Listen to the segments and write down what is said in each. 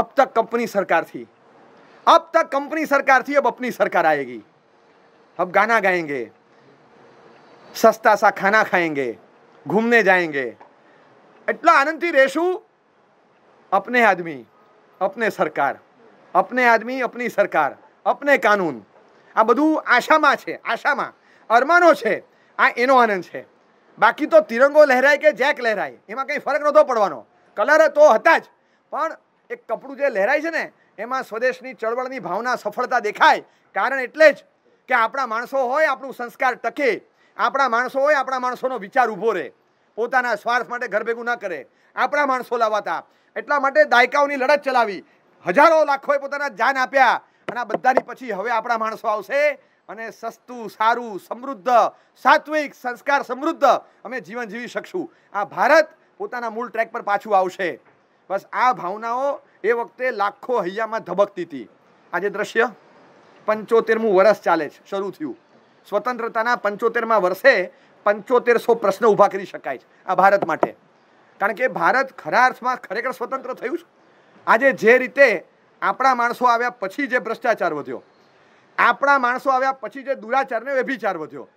अब तक कंपनी सरकार थी अब तक कंपनी सरकार थी अब अपनी सरकार आएगी अब गाना गाएंगे સસ્તા સા ખાના ખાएंगे घूमने जाएंगे એટલા આનંદથી રહેશું અપને આદમી અપને સરકાર અપને આદમી અપની સરકાર અપને કાનૂન આ બધું આશામાં છે આશામાં અરમાનો છે આ એનો આનંદ છે બાકી તો તિરંગો લહેરાય કે જેક લહેરાય એમાં કંઈ ફરક નહોતો પડવાનો કલર તો હતા જ પણ એક કપડું જે લહેરાય છે ને એમાં સ્વદેશની ચળવળની ભાવના સફળતા દેખાય કારણ એટલે જ કે આપણા માણસો હોય આપણું સંસ્કાર ટકે આપણા માણસો હોય આપણા માણસોનો વિચાર ઊભો રહે પોતાના સ્વાર્થ માટે ઘર ભેગું ન કરે આપણા માણસો લાવાતા એટલા માટે દાયકાઓની લડત ચલાવી હજારો લાખોએ પોતાના જાન આપ્યા અને આ બધાની પછી હવે આપણા માણસો આવશે અને સસ્તું સારું સમૃદ્ધ સાત્વિક સંસ્કાર સમૃદ્ધ અમે જીવન જીવી શકશું આ ભારત પોતાના મૂળ ટ્રેક પર પાછું આવશે બસ આ ભાવનાઓ એ વખતે લાખો હૈયામાં ધબકતી હતી આજે દ્રશ્ય પંચોતેરમું વર્ષ ચાલે છે શરૂ થયું સ્વતંત્રતાના પંચોતેરમાં વર્ષે પંચોતેરસો પ્રશ્ન ઊભા કરી શકાય છે આ ભારત માટે કારણ કે ભારત ખરા અર્થમાં ખરેખર સ્વતંત્ર થયું છે આજે જે રીતે આપણા માણસો આવ્યા પછી જે ભ્રષ્ટાચાર વધ્યો આપણા માણસો આવ્યા પછી જે દુરાચારને વ્યભિચાર વધ્યો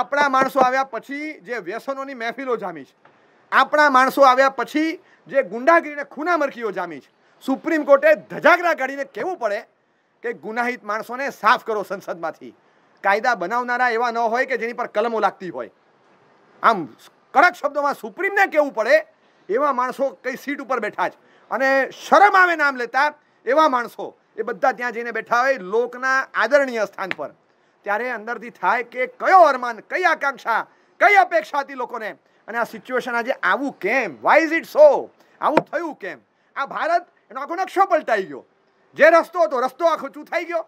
આપણા માણસો આવ્યા પછી જે વ્યસનોની મહેફિલો જામી છે આપણા માણસો આવ્યા પછી જે ગુંડાગીરીને ખૂનામરખીઓ જામી છે સુપ્રીમ કોર્ટે ધજાગરા કાઢીને કહેવું પડે કે ગુનાહિત માણસોને સાફ કરો સંસદમાંથી કાયદા બનાવનારા એવા ન હોય કે જેની પર કલમો લાગતી હોય આમ કડક શબ્દોમાં સુપ્રીમને કહેવું પડે એવા માણસો કઈ સીટ ઉપર બેઠા છે અને શરમ આવે નામ લેતા એવા માણસો એ બધા ત્યાં જઈને બેઠા હોય લોકના આદરણીય સ્થાન પર ત્યારે અંદરથી થાય કે કયો અરમાન કઈ આકાંક્ષા કઈ અપેક્ષા હતી લોકોને અને આ સિચ્યુએશન આજે આવું કેમ વાય ઇઝ ઇટ સો આવું થયું કેમ આ ભારત એનો આખો નકશો પલટાઈ ગયો જે રસ્તો હતો રસ્તો આખો ચૂથાઈ ગયો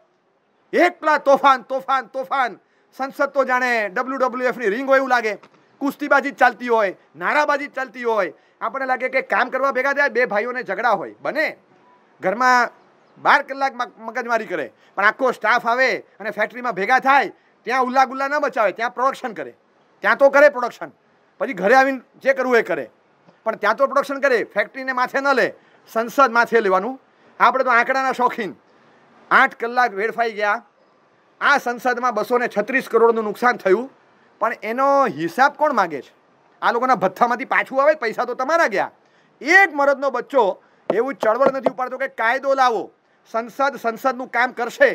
એકલા તોફાન તોફાન તોફાન સંસદ તો જાણે ડબલ્યુ ડબલ્યુ એફની રિંગ હોય એવું લાગે કુસ્તીબાજી જ ચાલતી હોય નારાબાજી જ ચાલતી હોય આપણને લાગે કે કામ કરવા ભેગા થાય બે ભાઈઓને ઝઘડા હોય બને ઘરમાં બાર કલાક મગજમારી કરે પણ આખો સ્ટાફ આવે અને ફેક્ટરીમાં ભેગા થાય ત્યાં ઉલ્લા ગુલ્લા ન બચાવે ત્યાં પ્રોડક્શન કરે ત્યાં તો કરે પ્રોડક્શન પછી ઘરે આવીને જે કરવું એ કરે પણ ત્યાં તો પ્રોડક્શન કરે ફેક્ટરીને માથે ન લે સંસદ માથે લેવાનું આપણે તો આંકડાના શોખીન આઠ કલાક વેડફાઈ ગયા આ સંસદમાં બસો ને છત્રીસ કરોડનું નુકસાન થયું પણ એનો હિસાબ કોણ માગે છે આ લોકોના ભથ્થામાંથી પાછું આવે પૈસા તો તમારા ગયા એક મરદનો બચ્ચો એવું ચળવળ નથી ઉપાડતો કે કાયદો લાવો સંસદ સંસદનું કામ કરશે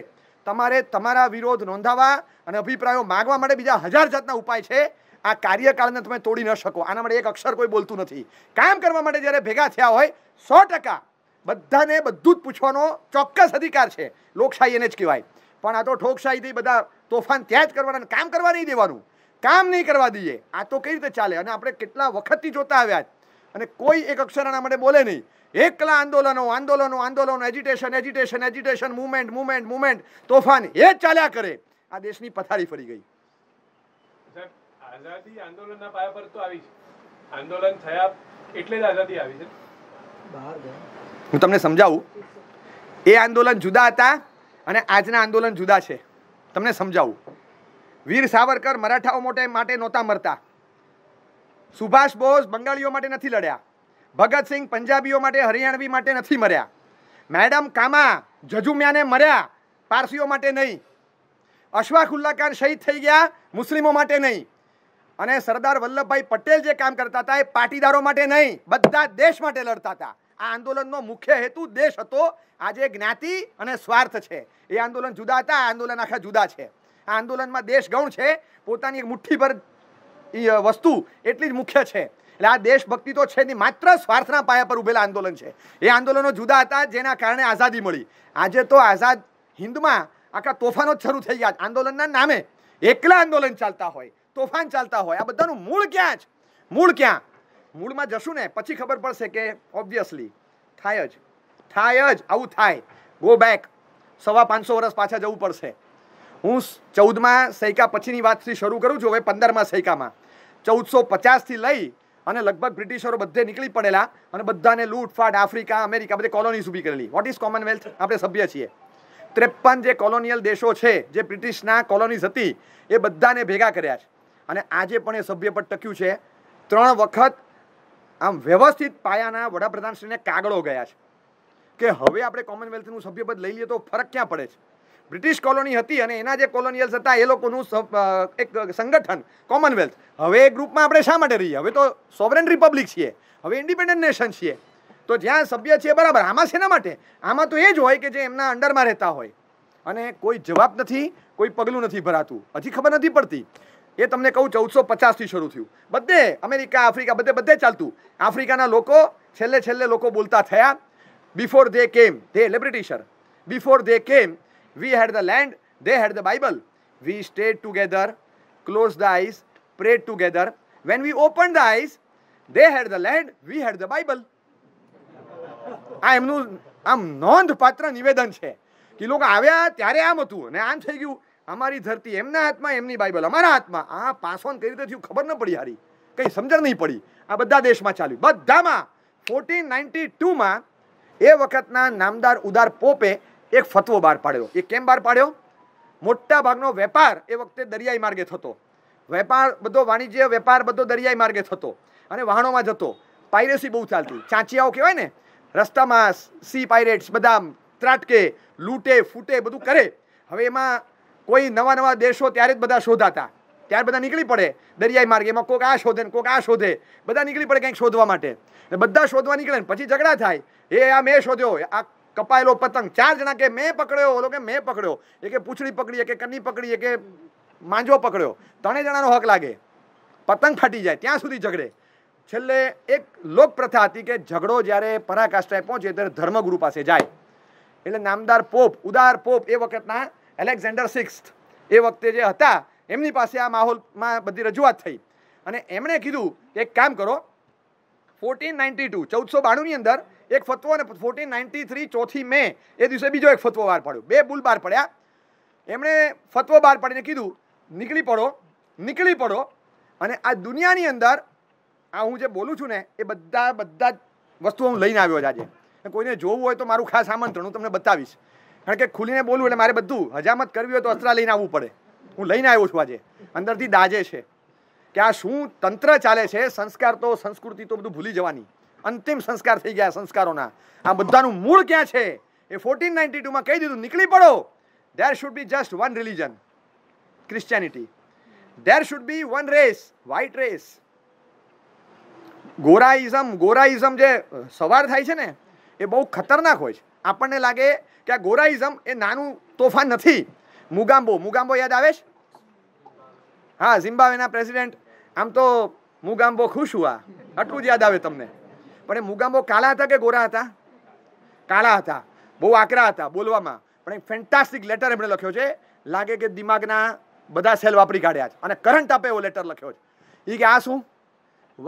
તમારે તમારા વિરોધ નોંધાવવા અને અભિપ્રાયો માગવા માટે બીજા હજાર જાતના ઉપાય છે આ કાર્યકાળને તમે તોડી ન શકો આના માટે એક અક્ષર કોઈ બોલતું નથી કામ કરવા માટે જ્યારે ભેગા થયા હોય સો ટકા બધાને બધું જ પૂછવાનો ચોક્કસ અધિકાર છે લોકશાહી એને જ કહેવાય પણ આ તો ઠોકશાહીથી બધા તોફાન ત્યાં જ કરવાના કામ કરવા નહીં દેવાનું કામ નહીં કરવા દઈએ આ તો કઈ રીતે ચાલે અને આપણે કેટલા વખતથી જોતા આવ્યા અને કોઈ એક અક્ષર આના માટે બોલે નહીં એકલા આંદોલનો આંદોલનો આંદોલનો education education education movement movement movement તોફાન એ જ ચાલ્યા કરે આ દેશની પથારી ફરી ગઈ આઝાદી આંદોલનના પાયા પર તો આવી છે આંદોલન થયા એટલે જ આઝાદી આવી છે હું તમને સમજાવું એ આંદોલન જુદા હતા અને આજના આંદોલન જુદા છે તમને સમજાવું વીર સાવરકર મરાઠાઓ માટે માટે નહોતા મરતા સુભાષ બોઝ બંગાળીઓ માટે નથી લડ્યા ભગતસિંહ પંજાબીઓ માટે હરિયાણવી માટે નથી મર્યા મેડમ કામા જજુમ્યાને મર્યા પારસીઓ માટે નહીં અશફાક ઉલ્લા શહીદ થઈ ગયા મુસ્લિમો માટે નહીં અને સરદાર વલ્લભભાઈ પટેલ જે કામ કરતા હતા એ પાટીદારો માટે નહીં બધા દેશ માટે લડતા હતા આ આંદોલનનો મુખ્ય હેતુ દેશ હતો આજે જ્ઞાતિ અને સ્વાર્થ છે એ આંદોલન જુદા હતા આ આંદોલન આખા જુદા છે આ આંદોલનમાં દેશ ગૌણ છે પોતાની મુઠ્ઠી પર વસ્તુ એટલી જ મુખ્ય છે એટલે આ દેશભક્તિ તો છે નહીં માત્ર સ્વાર્થના પાયા પર ઉભેલા આંદોલન છે એ આંદોલનો જુદા હતા જેના કારણે આઝાદી મળી આજે તો આઝાદ હિન્દમાં આખા તોફાનો જ શરૂ થઈ ગયા આંદોલનના નામે એકલા આંદોલન ચાલતા હોય તોફાન ચાલતા હોય આ બધાનું મૂળ ક્યાં જ મૂળ ક્યાં મૂળમાં જશું ને પછી ખબર પડશે કે ઓબ્વિયસલી થાય જ થાય જ આવું થાય ગો બેક સવા પાંચસો વર્ષ પાછા જવું પડશે હું ચૌદમાં સૈકા પછીની વાતથી શરૂ કરું છું હવે પંદરમાં સૈકામાં ચૌદસો પચાસથી લઈ અને લગભગ બ્રિટિશરો બધે નીકળી પડેલા અને બધાને લૂંટફાટ આફ્રિકા અમેરિકા બધે કોલોનીઝ ઊભી કરેલી વોટ ઇઝ કોમનવેલ્થ આપણે સભ્ય છીએ ત્રેપન જે કોલોનિયલ દેશો છે જે બ્રિટિશના કોલોનીઝ હતી એ બધાને ભેગા કર્યા છે અને આજે પણ એ સભ્યપદ ટક્યું છે ત્રણ વખત આમ વ્યવસ્થિત પાયાના વડાપ્રધાનશ્રીને કાગળો ગયા છે કે હવે આપણે કોમનવેલ્થનું સભ્યપદ લઈ લઈએ તો ફરક ક્યાં પડે છે બ્રિટિશ કોલોની હતી અને એના જે કોલોનિયલ્સ હતા એ લોકોનું એક સંગઠન કોમનવેલ્થ હવે એ ગ્રુપમાં આપણે શા માટે રહીએ હવે તો સોવરેન રિપબ્લિક છીએ હવે ઇન્ડિપેન્ડન્ટ નેશન છીએ તો જ્યાં સભ્ય છે બરાબર આમાં શેના માટે આમાં તો એ જ હોય કે જે એમના અંડરમાં રહેતા હોય અને કોઈ જવાબ નથી કોઈ પગલું નથી ભરાતું હજી ખબર નથી પડતી એ તમને કહું ચૌદસો પચાસથી શરૂ થયું બધે અમેરિકા આફ્રિકા બધે બધે ચાલતું આફ્રિકાના લોકો છેલ્લે છેલ્લે લોકો બોલતા થયા બિફોર ધે કેમ ધે એટલે Britisher before they came we had the land they had the Bible we stayed together close the eyes prayed together when we open the eyes they had the land we had the Bible આ એમનું આમ નોંધપાત્ર નિવેદન છે કે લોકો આવ્યા ત્યારે આમ હતું અને આમ થઈ ગયું અમારી ધરતી એમના હાથમાં એમની બાઇબલ અમારા હાથમાં આ પાસોન ઓન કઈ રીતે થયું ખબર ન પડી હારી કંઈ સમજણ નહીં પડી આ બધા દેશમાં ચાલ્યું બધામાં ફોર્ટીન નાઇન્ટી ટુમાં એ વખતના નામદાર ઉદાર પોપે એક ફતવો બહાર પાડ્યો એ કેમ બહાર પાડ્યો મોટા ભાગનો વેપાર એ વખતે દરિયાઈ માર્ગે થતો વેપાર બધો વાણિજ્ય વેપાર બધો દરિયાઈ માર્ગે થતો અને વાહનોમાં જતો પાયરેસી બહુ ચાલતી ચાંચિયાઓ કહેવાય ને રસ્તામાં સી પાયરેટ્સ બધા ત્રાટકે લૂંટે ફૂટે બધું કરે હવે એમાં કોઈ નવા નવા દેશો ત્યારે જ બધા શોધાતા ત્યારે બધા નીકળી પડે દરિયાઈ માર્ગે એમાં કોક આ શોધે ને કોક આ શોધે બધા નીકળી પડે કંઈક શોધવા માટે ને બધા શોધવા નીકળે ને પછી ઝઘડા થાય એ આ મેં શોધ્યો આ કપાયેલો પતંગ ચાર જણા કે મેં પકડ્યો ઓલો કે મેં પકડ્યો એ કે પૂછડી પકડીએ કે કની પકડીએ કે માંજો પકડ્યો ત્રણેય જણાનો હક લાગે પતંગ ફાટી જાય ત્યાં સુધી ઝઘડે છેલ્લે એક લોકપ્રથા હતી કે ઝઘડો જ્યારે પરાકાષ્ઠાએ પહોંચે ત્યારે ધર્મગુરુ પાસે જાય એટલે નામદાર પોપ ઉદાર પોપ એ વખતના એલેક્ઝાન્ડર સિક્સ્થ એ વખતે જે હતા એમની પાસે આ માહોલમાં બધી રજૂઆત થઈ અને એમણે કીધું કે એક કામ કરો ફોર્ટીન નાઇન્ટી ટુ ચૌદસો બાણુંની અંદર એક ફતવો અને ફોર્ટીન નાઇન્ટી થ્રી ચોથી મે એ દિવસે બીજો એક ફતવો બહાર પાડ્યો બે બુલ બહાર પડ્યા એમણે ફતવો બહાર પાડીને કીધું નીકળી પડો નીકળી પડો અને આ દુનિયાની અંદર આ હું જે બોલું છું ને એ બધા બધા જ વસ્તુઓ હું લઈને આવ્યો જ આજે કોઈને જોવું હોય તો મારું ખાસ આમંત્રણ હું તમને બતાવીશ કારણ કે ખુલીને બોલવું એટલે મારે બધું હજામત કરવી હોય તો અસ્ત્ર લઈને આવવું પડે હું લઈને આવ્યો છું આજે અંદરથી દાજે છે કે આ શું તંત્ર ચાલે છે સંસ્કાર તો સંસ્કૃતિ તો બધું ભૂલી જવાની અંતિમ સંસ્કાર થઈ ગયા સંસ્કારોના આ બધાનું મૂળ ક્યાં છે એ ફોર્ટીન નાઇન્ટી ટુમાં કહી દીધું નીકળી પડો there should be just one religion Christianity there should be one race white race ગોરાઇઝમ ગોરાઇઝમ જે સવાર થાય છે ને એ બહુ ખતરનાક હોય છે આપણને લાગે કે આ ગોરાઇઝમ એ નાનું તોફાન નથી મુગામ્બો મુગામ્બો યાદ આવે છે હા ઝિમ્બાબ્વેના પ્રેસિડેન્ટ આમ તો મુગામ્બો ખુશ હુઆ આટલું જ યાદ આવે તમને પણ એ મુગામ્બો કાળા હતા કે ગોરા હતા કાળા હતા બહુ આકરા હતા બોલવામાં પણ એક ફેન્ટાસ્ટિક લેટર એમણે લખ્યો છે લાગે કે દિમાગના બધા સેલ વાપરી કાઢ્યા છે અને કરંટ આપે એવો લેટર લખ્યો છે એ કે આ શું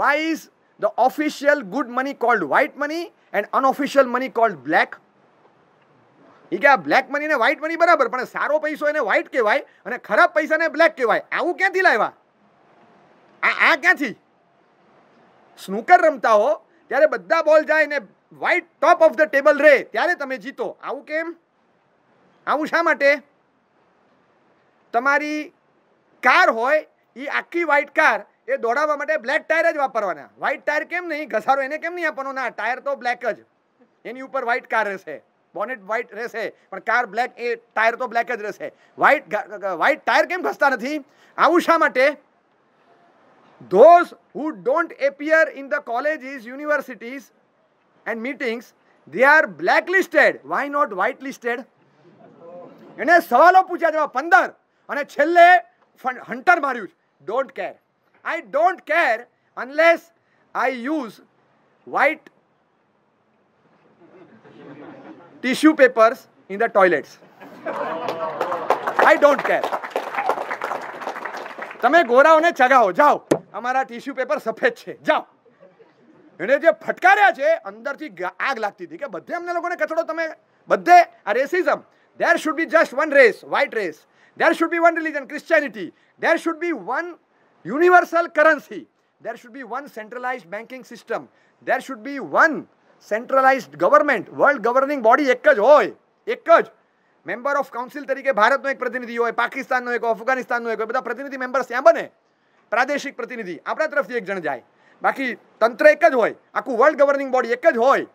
why is the official good money called white money and unofficial money called black એ કે આ બ્લેક મનીને વ્હાઇટ મની બરાબર પણ સારો પૈસો એને વ્હાઇટ કહેવાય અને ખરાબ પૈસાને બ્લેક કહેવાય આવું ક્યાંથી લાવ્યા આ આ ક્યાંથી સ્નૂકર રમતા હો ત્યારે બધા બોલ જાય ને white top of the table રહે ત્યારે તમે જીતો આવું કેમ આવું શા માટે તમારી કાર હોય એ આખી વ્હાઇટ કાર એ દોડાવવા માટે બ્લેક ટાયર જ વાપરવાના વ્હાઇટ ટાયર કેમ નહીં ઘસારો એને કેમ નહીં આપવાનો ના ટાયર તો બ્લેક જ એની ઉપર વ્હાઇટ કાર રહેશે બોનેટ વ્હાઇટ રહેશે પણ કાર બ્લેક એ ટાયર તો બ્લેક જ રહેશે વ્હાઇટ વ્હાઇટ ટાયર કેમ ઘસતા નથી આવું શા માટે those who don't appear in the colleges, universities and meetings, they are blacklisted. Why not whitelisted? એને સવાલો પૂછ્યા જેમાં પંદર અને છેલ્લે હન્ટર માર્યું don't care I don't care unless I use white tissue papers in the toilets. I don't care. તમે ગોરાઓને ચગાવો જાઓ અમારા ટીશ્યુ પેપર સફેદ છે જાઓ એને જે ફટકાર્યા છે અંદરથી આગ લાગતી હતી કે બધે અમને લોકોને કચડો તમે બધે આ racism there should be just one race white race there should be one religion Christianity there should be one universal currency there should be one centralize banking system there should be one centralized government world governing body એક જ હોય એક જ member of council તરીકે ભારતનો એક પ્રતિનિધિ હોય પાકિસ્તાનનો એક અફઘાનિસ્તાનનો એક બધા પ્રતિનિધિ મેમ્બર્સ ત્યાં બને પ્રાદેશિક પ્રતિનિધિ આપણા તરફથી એક જણ જાય બાકી તંત્ર એક જ હોય આખું વર્લ્ડ ગવર્નિંગ બોડી એક જ હોય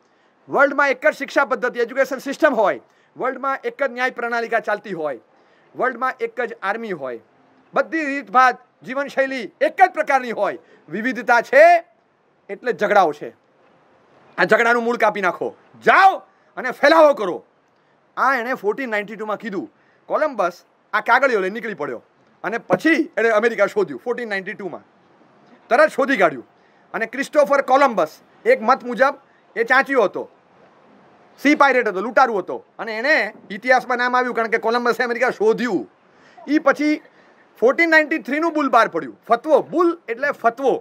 વર્લ્ડમાં એક જ શિક્ષા પદ્ધતિ એજ્યુકેશન સિસ્ટમ હોય વર્લ્ડમાં એક જ ન્યાય પ્રણાલિકા ચાલતી હોય વર્લ્ડમાં એક જ આર્મી હોય બધી રીતભાત જીવનશૈલી એક જ પ્રકારની હોય વિવિધતા છે એટલે ઝઘડાઓ છે આ ઝઘડાનું મૂળ કાપી નાખો જાઓ અને ફેલાવો કરો આ એણે ફોર્ટીન નાઇન્ટી ટુમાં કીધું કોલમ્બસ આ કાગળીઓ લઈ નીકળી પડ્યો અને પછી એણે અમેરિકા શોધ્યું ફોર્ટીન નાઇન્ટી ટુમાં તરત શોધી કાઢ્યું અને ક્રિસ્ટોફર કોલંબસ એક મત મુજબ એ ચાંચ્યો હતો સી પાયરેટ હતો લૂંટારું હતો અને એણે ઇતિહાસમાં નામ આવ્યું કારણ કે કોલમ્બસે અમેરિકા શોધ્યું એ પછી ફોર્ટીન નાઇન્ટી થ્રીનું બુલ બહાર પડ્યું ફતવો બુલ એટલે ફતવો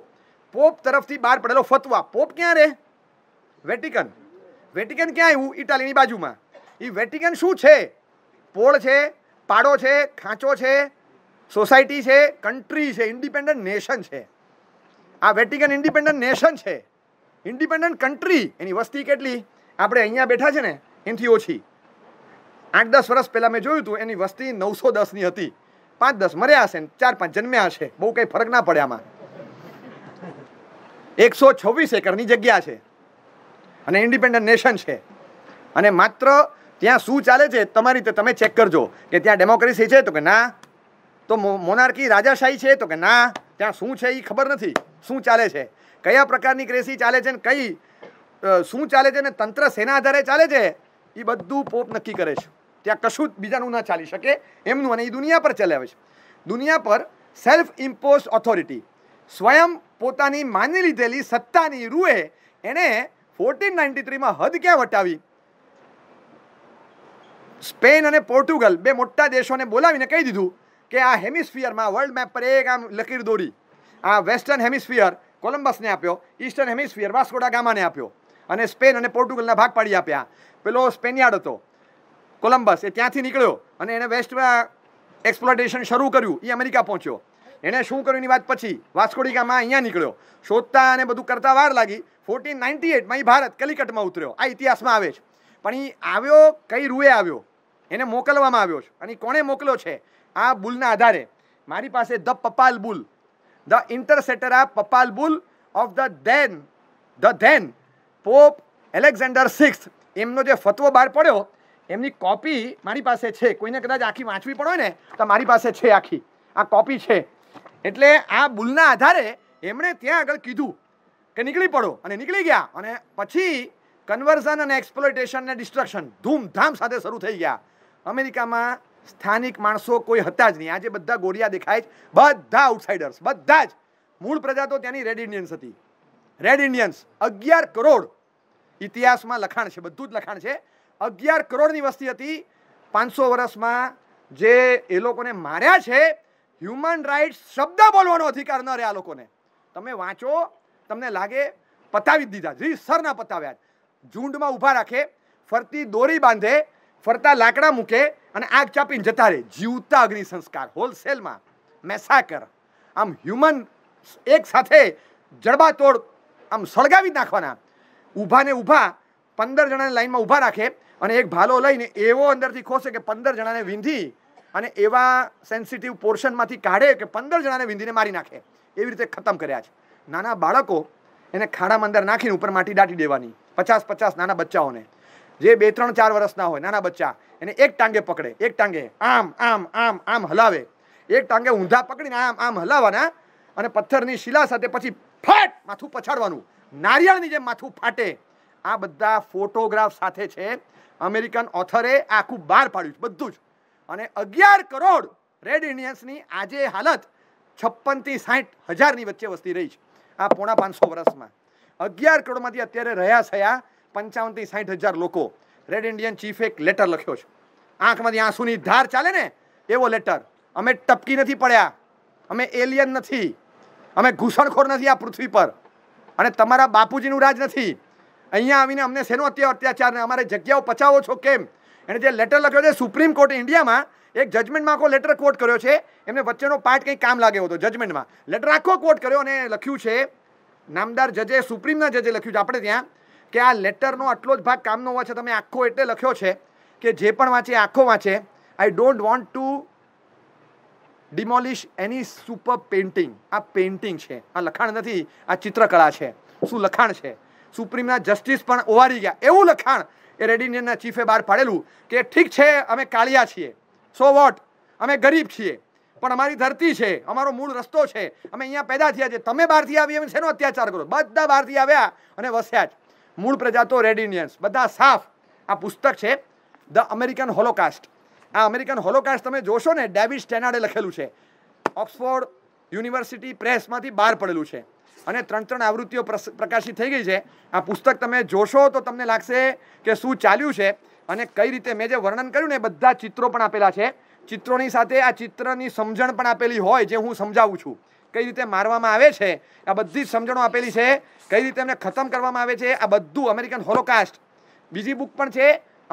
પોપ તરફથી બહાર પડેલો ફતવા પોપ ક્યાં રહે વેટિકન વેટિકન ક્યાં આવ્યું ઇટાલીની બાજુમાં એ વેટિકન શું છે પોળ છે પાડો છે ખાંચો છે સોસાયટી છે કન્ટ્રી છે ઇન્ડિપેન્ડન્ટ નેશન છે આ વેટિકન ઇન્ડિપેન્ડન્ટ નેશન છે ઇન્ડિપેન્ડન્ટ કન્ટ્રી એની વસ્તી કેટલી આપણે અહીંયા બેઠા છે ને એનાથી ઓછી આઠ દસ વર્ષ પહેલાં મેં જોયું હતું એની વસ્તી નવસો દસની હતી પાંચ દસ મર્યા હશે ચાર પાંચ જન્મ્યા હશે બહુ કંઈ ફરક ના પડે આમાં એકસો છવ્વીસ એકરની જગ્યા છે અને ઇન્ડિપેન્ડન્ટ નેશન છે અને માત્ર ત્યાં શું ચાલે છે તમારી રીતે તમે ચેક કરજો કે ત્યાં ડેમોક્રેસી છે તો કે ના તો મોનાર્કી રાજાશાહી છે તો કે ના ત્યાં શું છે એ ખબર નથી શું ચાલે છે કયા પ્રકારની ક્રેસી ચાલે છે ને કઈ શું ચાલે છે ને તંત્ર સેના આધારે ચાલે છે એ બધું પોપ નક્કી કરે છે ત્યાં કશું જ બીજાનું ના ચાલી શકે એમનું અને એ દુનિયા પર ચલાવે છે દુનિયા પર સેલ્ફ ઇમ્પોઝ ઓથોરિટી સ્વયં પોતાની માની લીધેલી સત્તાની રૂએ એણે ફોર્ટીન નાઇન્ટી થ્રીમાં હદ ક્યાં વટાવી સ્પેન અને પોર્ટુગલ બે મોટા દેશોને બોલાવીને કહી દીધું કે આ હેમિસ્ફિયરમાં વર્લ્ડ મેપ પર એક આમ લકીર દોરી આ વેસ્ટર્ન હેમિસ્ફિયર કોલમ્બસને આપ્યો ઈસ્ટર્ન હેમિસ્ફિયર વાસ્કોડા ગામાને આપ્યો અને સ્પેન અને પોર્ટુગલના ભાગ પાડી આપ્યા પેલો સ્પેનિયાર્ડ હતો કોલમ્બસ એ ત્યાંથી નીકળ્યો અને એણે વેસ્ટમાં એક્સપ્લોટેશન શરૂ કર્યું એ અમેરિકા પહોંચ્યો એણે શું કર્યું એની વાત પછી વાસ્કોડી ગામમાં અહીંયા નીકળ્યો શોધતા અને બધું કરતા વાર લાગી ફોર્ટીન નાઇન્ટી એટમાં એ ભારત કલિકટમાં ઉતર્યો આ ઇતિહાસમાં આવે છે પણ એ આવ્યો કઈ રૂએ આવ્યો એને મોકલવામાં આવ્યો છે અને કોણે મોકલ્યો છે આ બુલના આધારે મારી પાસે ધ પપાલ બુલ ધ ઇન્ટરસેટર આ papal bull of the then the then pope Alexander six એમનો જે ફતવો બહાર પડ્યો એમની કોપી મારી પાસે છે કોઈને કદાચ આખી વાંચવી પણ હોય ને તો મારી પાસે છે આખી આ કોપી છે એટલે આ બુલના આધારે એમણે ત્યાં આગળ કીધું કે નીકળી પડો અને નીકળી ગયા અને પછી કન્વર્ઝન અને એક્સપ્લોઇટેશન ને ડિસ્ટ્રક્શન ધૂમધામ સાથે શરૂ થઈ ગયા અમેરિકામાં સ્થાનિક માણસો કોઈ હતા જ નહીં આજે બધા ગોરિયા દેખાય જ બધા આઉટસાઇડર્સ બધા જ મૂળ પ્રજા તો ત્યાંની રેડ ઇન્ડિયન્સ હતી રેડ ઇન્ડિયન્સ અગિયાર કરોડ ઇતિહાસમાં લખાણ છે બધું જ લખાણ છે અગિયાર કરોડની વસ્તી હતી પાંચસો વર્ષમાં જે એ લોકોને માર્યા છે હ્યુમન રાઇટ્સ શબ્દ બોલવાનો અધિકાર ન રહ્યા લોકોને તમે વાંચો તમને લાગે પતાવી દીધા સરના પતાવ્યા ઝુંડમાં ઊભા રાખે ફરતી દોરી બાંધે ફરતા લાકડા મૂકે અને આગ ચાપીને જતા રહે જીવતા અગ્નિ સંસ્કાર હોલસેલમાં મેસાકર આમ હ્યુમન એક સાથે જડબાતોડ આમ સળગાવી નાખવાના ઊભા ને ઊભા પંદર જણાને લાઈનમાં ઊભા રાખે અને એક ભાલો લઈને એવો અંદરથી ખોસે કે પંદર જણાને વિંધી અને એવા સેન્સિટિવ પોર્શનમાંથી કાઢે કે પંદર જણાને વિંધીને મારી નાખે એવી રીતે ખતમ કર્યા છે નાના બાળકો એને ખાડામાં અંદર નાખીને ઉપર માટી દાટી દેવાની પચાસ પચાસ નાના બચ્ચાઓને જે બે ત્રણ ચાર વર્ષના હોય નાના બચ્ચા એને એક ટાંગે પકડે એક ટાંગે આમ આમ આમ આમ હલાવે એક ટાંગે ઊંધા પકડીને આમ આમ હલાવવાના અને પથ્થરની શિલા સાથે પછી ફાટ માથું પછાડવાનું નારિયેળની જેમ માથું ફાટે આ બધા ફોટોગ્રાફ સાથે છે અમેરિકન ઓથરે આખું બહાર પાડ્યું છે બધું જ અને અગિયાર કરોડ રેડ ઇન્ડિયન્સની આજે હાલત છપ્પનથી સાઠ હજારની વચ્ચે વસ્તી રહી છે આ પોણા પાંચસો વર્ષમાં અગિયાર કરોડમાંથી અત્યારે રહ્યા થયા પંચાવનથી સાઠ હજાર લોકો રેડ ઇન્ડિયન ચીફે એક લેટર લખ્યો છે આંખમાંથી આંસુની ધાર ચાલે ને એવો લેટર અમે ટપકી નથી પડ્યા અમે એલિયન નથી અમે ઘૂસણખોર નથી આ પૃથ્વી પર અને તમારા બાપુજીનું રાજ નથી અહીંયા આવીને અમને શેનો અત્યારે અત્યાચાર ને અમારે જગ્યાઓ પચાવો છો કેમ એણે જે લેટર લખ્યો છે સુપ્રીમ કોર્ટ ઇન્ડિયામાં એક જજમેન્ટમાં આખો લેટર કોટ કર્યો છે એમને વચ્ચેનો પાર્ટ કંઈ કામ લાગ્યો હતો જજમેન્ટમાં લેટર આખો કોટ કર્યો અને લખ્યું છે નામદાર જજે સુપ્રીમના જજે લખ્યું છે આપણે ત્યાં કે આ લેટરનો આટલો જ ભાગ કામનો હોવા છે તમે આખો એટલે લખ્યો છે કે જે પણ વાંચે આખો વાંચે I don't want to demolish any super painting આ પેઇન્ટિંગ છે આ લખાણ નથી આ ચિત્રકળા છે શું લખાણ છે સુપ્રીમના જસ્ટિસ પણ ઓવારી ગયા એવું લખાણ એ રેડ ઇન્ડિયનના ચીફે બહાર પાડેલું કે ઠીક છે અમે કાળિયા છીએ સો વોટ અમે ગરીબ છીએ પણ અમારી ધરતી છે અમારો મૂળ રસ્તો છે અમે અહીંયા પેદા થયા છે તમે બહારથી આવી એમ શેનો અત્યાચાર કરો બધા બહારથી આવ્યા અને વસ્યા જ મૂળ પ્રજા તો રેડ ઇન્ડિયન્સ બધા સાફ આ પુસ્તક છે ધ અમેરિકન હોલોકાસ્ટ આ અમેરિકન હોલોકાસ્ટ તમે જોશો ને ડેવિડ સ્ટેનાર્ડે લખેલું છે ઓક્સફોર્ડ યુનિવર્સિટી પ્રેસમાંથી બહાર પડેલું છે અને ત્રણ ત્રણ આવૃત્તિઓ પ્રકાશિત થઈ ગઈ છે આ પુસ્તક તમે જોશો તો તમને લાગશે કે શું ચાલ્યું છે અને કઈ રીતે મેં જે વર્ણન કર્યું ને એ બધા ચિત્રો પણ આપેલા છે ચિત્રોની સાથે આ ચિત્રની સમજણ પણ આપેલી હોય જે હું સમજાવું છું કઈ રીતે મારવામાં આવે છે આ બધી જ સમજણો આપેલી છે કઈ રીતે એમને ખતમ કરવામાં આવે છે આ બધું અમેરિકન હોલોકાસ્ટ બીજી બુક પણ છે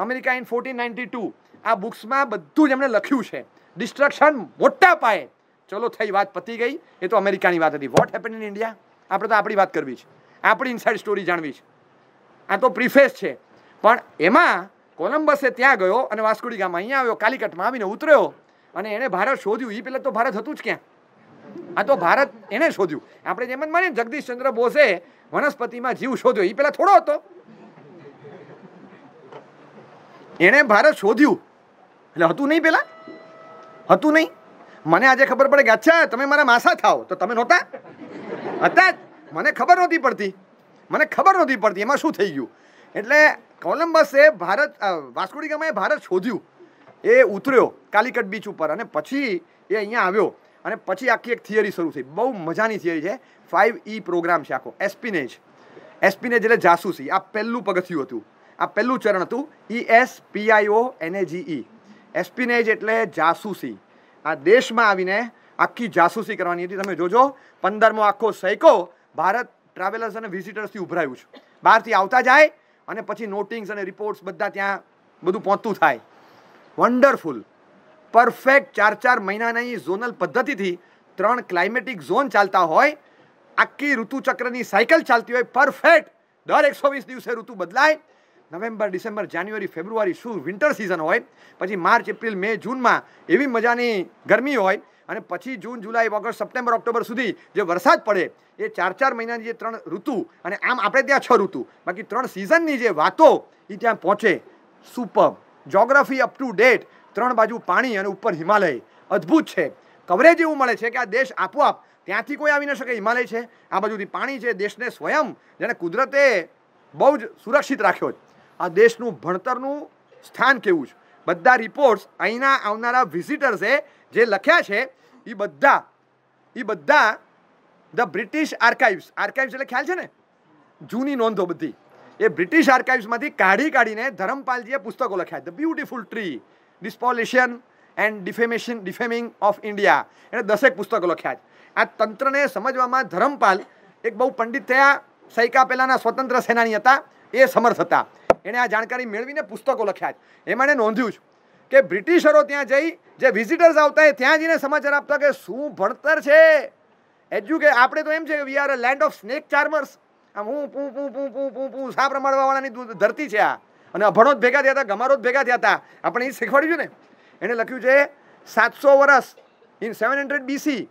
America in fourteen ninety two આ બુક્સમાં બધું જ એમણે લખ્યું છે ડિસ્ટ્રક્શન મોટા પાયે ચલો થઈ વાત પતી ગઈ એ તો અમેરિકાની વાત હતી વોટ હેપન ઇન ઇન્ડિયા આપણે તો આપણી વાત કરવી છે આપણી ઇનસાઇડ સ્ટોરી જાણવી છે આ તો પ્રિફેસ છે પણ એમાં કોલમ્બસે ત્યાં ગયો અને વાસ્કોડી ગામ અહીંયા આવ્યો કાલિકટમાં આવીને ઉતર્યો અને એણે ભારત શોધ્યું એ પહેલાં તો ભારત હતું જ ક્યાં આ તો ભારત એણે શોધ્યું આપણે જેમ જ માનીએ જગદીશચંદ્ર બોઝે વનસ્પતિમાં જીવ શોધ્યો એ પહેલાં થોડો હતો એણે ભારત શોધ્યું એટલે હતું નહીં પહેલાં હતું નહીં મને આજે ખબર પડે કે અચ્છા તમે મારા માસા થાઓ તો તમે નહોતા હતા જ મને ખબર નહોતી પડતી મને ખબર નહોતી પડતી એમાં શું થઈ ગયું એટલે કોલમ્બસે ભારત વાસ્કોડી ગામાએ ભારત શોધ્યું એ ઉતર્યો કાલિકટ બીચ ઉપર અને પછી એ અહીંયા આવ્યો અને પછી આખી એક થિયરી શરૂ થઈ બહુ મજાની થિયરી છે ફાઇવ ઈ પ્રોગ્રામ છે આખો એસ્પિનેજ એસ્પિનેજ એટલે જાસૂસી આ પહેલું પગથિયું હતું આ પહેલું ચરણ હતું ઈ એસ પીઆઈઓ એનએજીઈ એસ્પિનેજ એટલે જાસૂસી આ દેશમાં આવીને આખી જાસૂસી કરવાની હતી તમે જોજો પંદરમો આખો સૈકો ભારત ટ્રાવેલર્સ અને વિઝિટર્સથી ઉભરાયું છે બહારથી આવતા જાય અને પછી નોટિંગ્સ અને રિપોર્ટ્સ બધા ત્યાં બધું પહોંચતું થાય વન્ડરફુલ પરફેક્ટ ચાર ચાર મહિનાની ઝોનલ પદ્ધતિથી ત્રણ ક્લાઇમેટિક ઝોન ચાલતા હોય આખી ઋતુચક્રની સાયકલ ચાલતી હોય પરફેક્ટ દર એકસો વીસ દિવસે ઋતુ બદલાય નવેમ્બર ડિસેમ્બર જાન્યુઆરી ફેબ્રુઆરી શું વિન્ટર સિઝન હોય પછી માર્ચ એપ્રિલ મે જૂનમાં એવી મજાની ગરમી હોય અને પછી જૂન જુલાઈ ઓગસ્ટ સપ્ટેમ્બર ઓક્ટોબર સુધી જે વરસાદ પડે એ ચાર ચાર મહિનાની જે ત્રણ ઋતુ અને આમ આપણે ત્યાં છ ઋતુ બાકી ત્રણ સિઝનની જે વાતો એ ત્યાં પહોંચે super geography up to date ત્રણ બાજુ પાણી અને ઉપર હિમાલય અદ્ભુત છે કવરેજ એવું મળે છે કે આ દેશ આપોઆપ ત્યાંથી કોઈ આવી ન શકે હિમાલય છે આ બાજુથી પાણી છે દેશને સ્વયં જેને કુદરતે બહુ જ સુરક્ષિત રાખ્યો છે આ દેશનું ભણતરનું સ્થાન કેવું છે બધા રિપોર્ટ્સ અહીંના આવનારા વિઝિટર્સે જે લખ્યા છે એ બધા એ બધા ધ બ્રિટિશ આર્કાઇવ્સ આર્કાઇવ્સ એટલે ખ્યાલ છે ને જૂની નોંધો બધી એ બ્રિટિશ આર્કાઇવ્સમાંથી કાઢી કાઢીને ધરમપાલજીએ પુસ્તકો લખ્યા the beautiful tree despoliation and defamation defaming of India એણે દસેક પુસ્તકો લખ્યા આ તંત્રને સમજવામાં ધરમપાલ એક બહુ પંડિત થયા સૈકા પહેલાંના સ્વતંત્ર સેનાની હતા એ સમર્થ હતા એણે આ જાણકારી મેળવીને પુસ્તકો લખ્યા છે એમાં નોંધ્યું છે કે બ્રિટિશરો ત્યાં જઈ જે વિઝિટર્સ આવતા હોય ત્યાં જઈને સમાચાર આપતા કે શું ભણતર છે એજ્યુકે આપણે તો એમ છે કે we are a land of snake charmers આમ હું પૂ પૂ પૂ પૂ પૂ પૂ સાપ રમાડવાવાળાની ધરતી છે આ અને અભણો જ ભેગા થયા હતા ગમારો જ ભેગા થયા હતા આપણે એ શીખવાડ્યું ને એણે લખ્યું છે સાતસો વર્ષ in seven hundred BC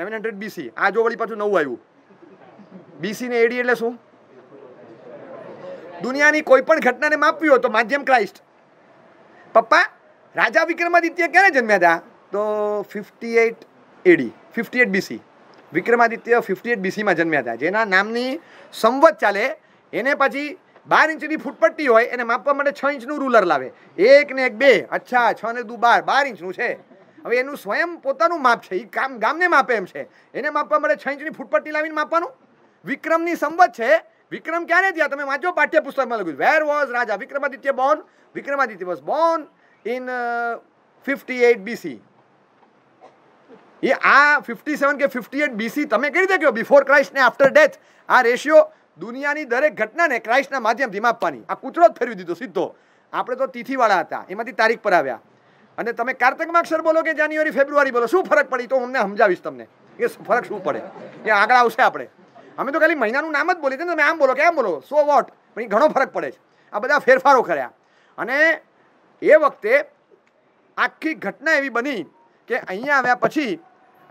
seven hundred BC આ જો વળી પાછું નવું આવ્યું બીસી ને એડી એટલે શું દુનિયાની કોઈ પણ ઘટનાને માપવી હોય તો માધ્યમ ક્રાઇસ્ટ પપ્પા રાજા વિક્રમાદિત્ય ક્યારે જન્મ્યા હતા તો fifty eight AD fifty eight BC Vikramaditya fifty eight બીસીમાં જન્મ્યા હતા જેના નામની સંવત ચાલે એને પછી બાર ઇંચની ફૂટપટ્ટી હોય એને માપવા માટે છ ઇંચનું રૂલર લાવે એક ને એક બે અચ્છા છ ને દુ બાર બાર ઇંચનું છે હવે એનું સ્વયં પોતાનું માપ છે એ કામ ગામને માપે એમ છે એને માપવા માટે છ ઇંચની ફૂટપટ્ટી લાવીને માપવાનું વિક્રમની સંવત છે વિક્રમ ક્યારે થયા તમે વાંચો પાઠ્યપુસ્તકમાં લખ્યું where was raja Vikramaditya born Vikramaditya was born in fifty 58 BC એ આ ફિફ્ટી સેવન કે ફિફ્ટી એટ બીસી તમે કઈ રીતે કહો બિફોર ક્રાઇસ્ટ ને આફ્ટર ડેથ આ રેશિયો દુનિયાની દરેક ઘટનાને ક્રાઇસ્ટના માધ્યમથી માપવાની આ કૂતરો જ ફેરવી દીધો સીધો આપણે તો તિથિવાળા હતા એમાંથી તારીખ પર આવ્યા અને તમે કારતકમાક્ષર બોલો કે જાન્યુઆરી ફેબ્રુઆરી બોલો શું ફરક પડી તો હું સમજાવીશ તમને કે ફરક શું પડે એ આગળ આવશે આપણે અમે તો ખાલી મહિનાનું નામ જ બોલીએ છીએ તમે આમ બોલો કે આમ બોલો સો વોટ પણ ઘણો ફરક પડે છે આ બધા ફેરફારો કર્યા અને એ વખતે આખી ઘટના એવી બની કે અહીંયા આવ્યા પછી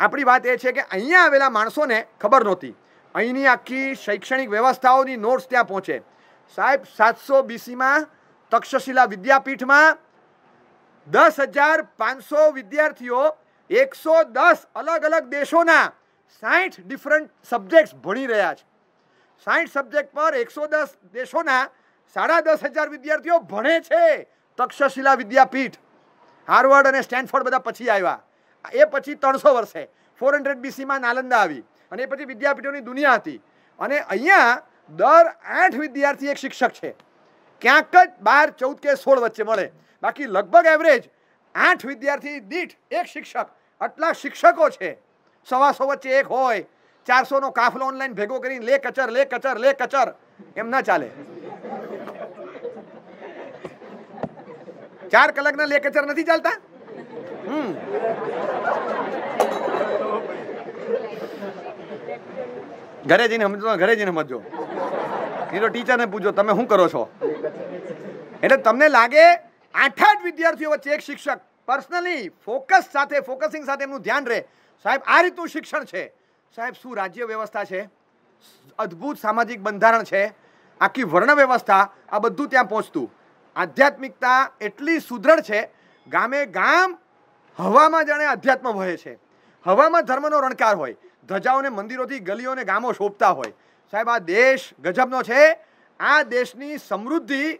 આપણી વાત એ છે કે અહીંયા આવેલા માણસોને ખબર નહોતી અહીંની આખી શૈક્ષણિક વ્યવસ્થાઓની નોટ્સ ત્યાં પહોંચે સાહેબ સાતસો બીસીમાં તક્ષશિલા વિદ્યાપીઠમાં દસ હજાર પાંચસો વિદ્યાર્થીઓ એકસો દસ અલગ અલગ દેશોના સાઠ ડિફરન્ટ સબ્જેક્ટ્સ ભણી રહ્યા છે સાઠ સબ્જેક્ટ પર એકસો દસ દેશોના સાડા દસ હજાર વિદ્યાર્થીઓ ભણે છે તક્ષશિલા વિદ્યાપીઠ હાર્વર્ડ અને સ્ટેનફોર્ડ બધા પછી આવ્યા એ પછી ત્રણસો વર્ષે ફોર હંડ્રેડ બીસીમાં નાલંદા આવી અને એ પછી વિદ્યાપીઠોની દુનિયા હતી અને અહીંયા દર આઠ વિદ્યાર્થી એક શિક્ષક છે ક્યાંક જ બાર ચૌદ કે સોળ વચ્ચે મળે બાકી લગભગ એવરેજ આઠ વિદ્યાર્થી દીઠ એક શિક્ષક આટલા શિક્ષકો છે સવાસો વચ્ચે એક હોય ચારસોનો કાફલો ઓનલાઈન ભેગો કરીને લે કચર લે કચર લે કચર એમ ના ચાલે ચાર કલાકના લેકચર નથી ચાલતા હમ ઘરે જઈને સમજો ઘરે જઈને સમજો એ ટીચરને પૂછો તમે શું કરો છો એટલે તમને લાગે આઠ આઠ વિદ્યાર્થીઓ વચ્ચે એક શિક્ષક પર્સનલી ફોકસ સાથે ફોકસિંગ સાથે એમનું ધ્યાન રહે સાહેબ આ રીતનું શિક્ષણ છે સાહેબ શું રાજ્ય વ્યવસ્થા છે અદ્ભુત સામાજિક બંધારણ છે આખી વર્ણ વ્યવસ્થા આ બધું ત્યાં પહોંચતું આધ્યાત્મિકતા એટલી સુદૃઢ છે ગામે ગામ હવામાં જાણે અધ્યાત્મ વહે છે હવામાં ધર્મનો રણકાર હોય ધજાઓને મંદિરોથી ગલીઓને ગામો શોભતા હોય સાહેબ આ દેશ ગજબનો છે આ દેશની સમૃદ્ધિ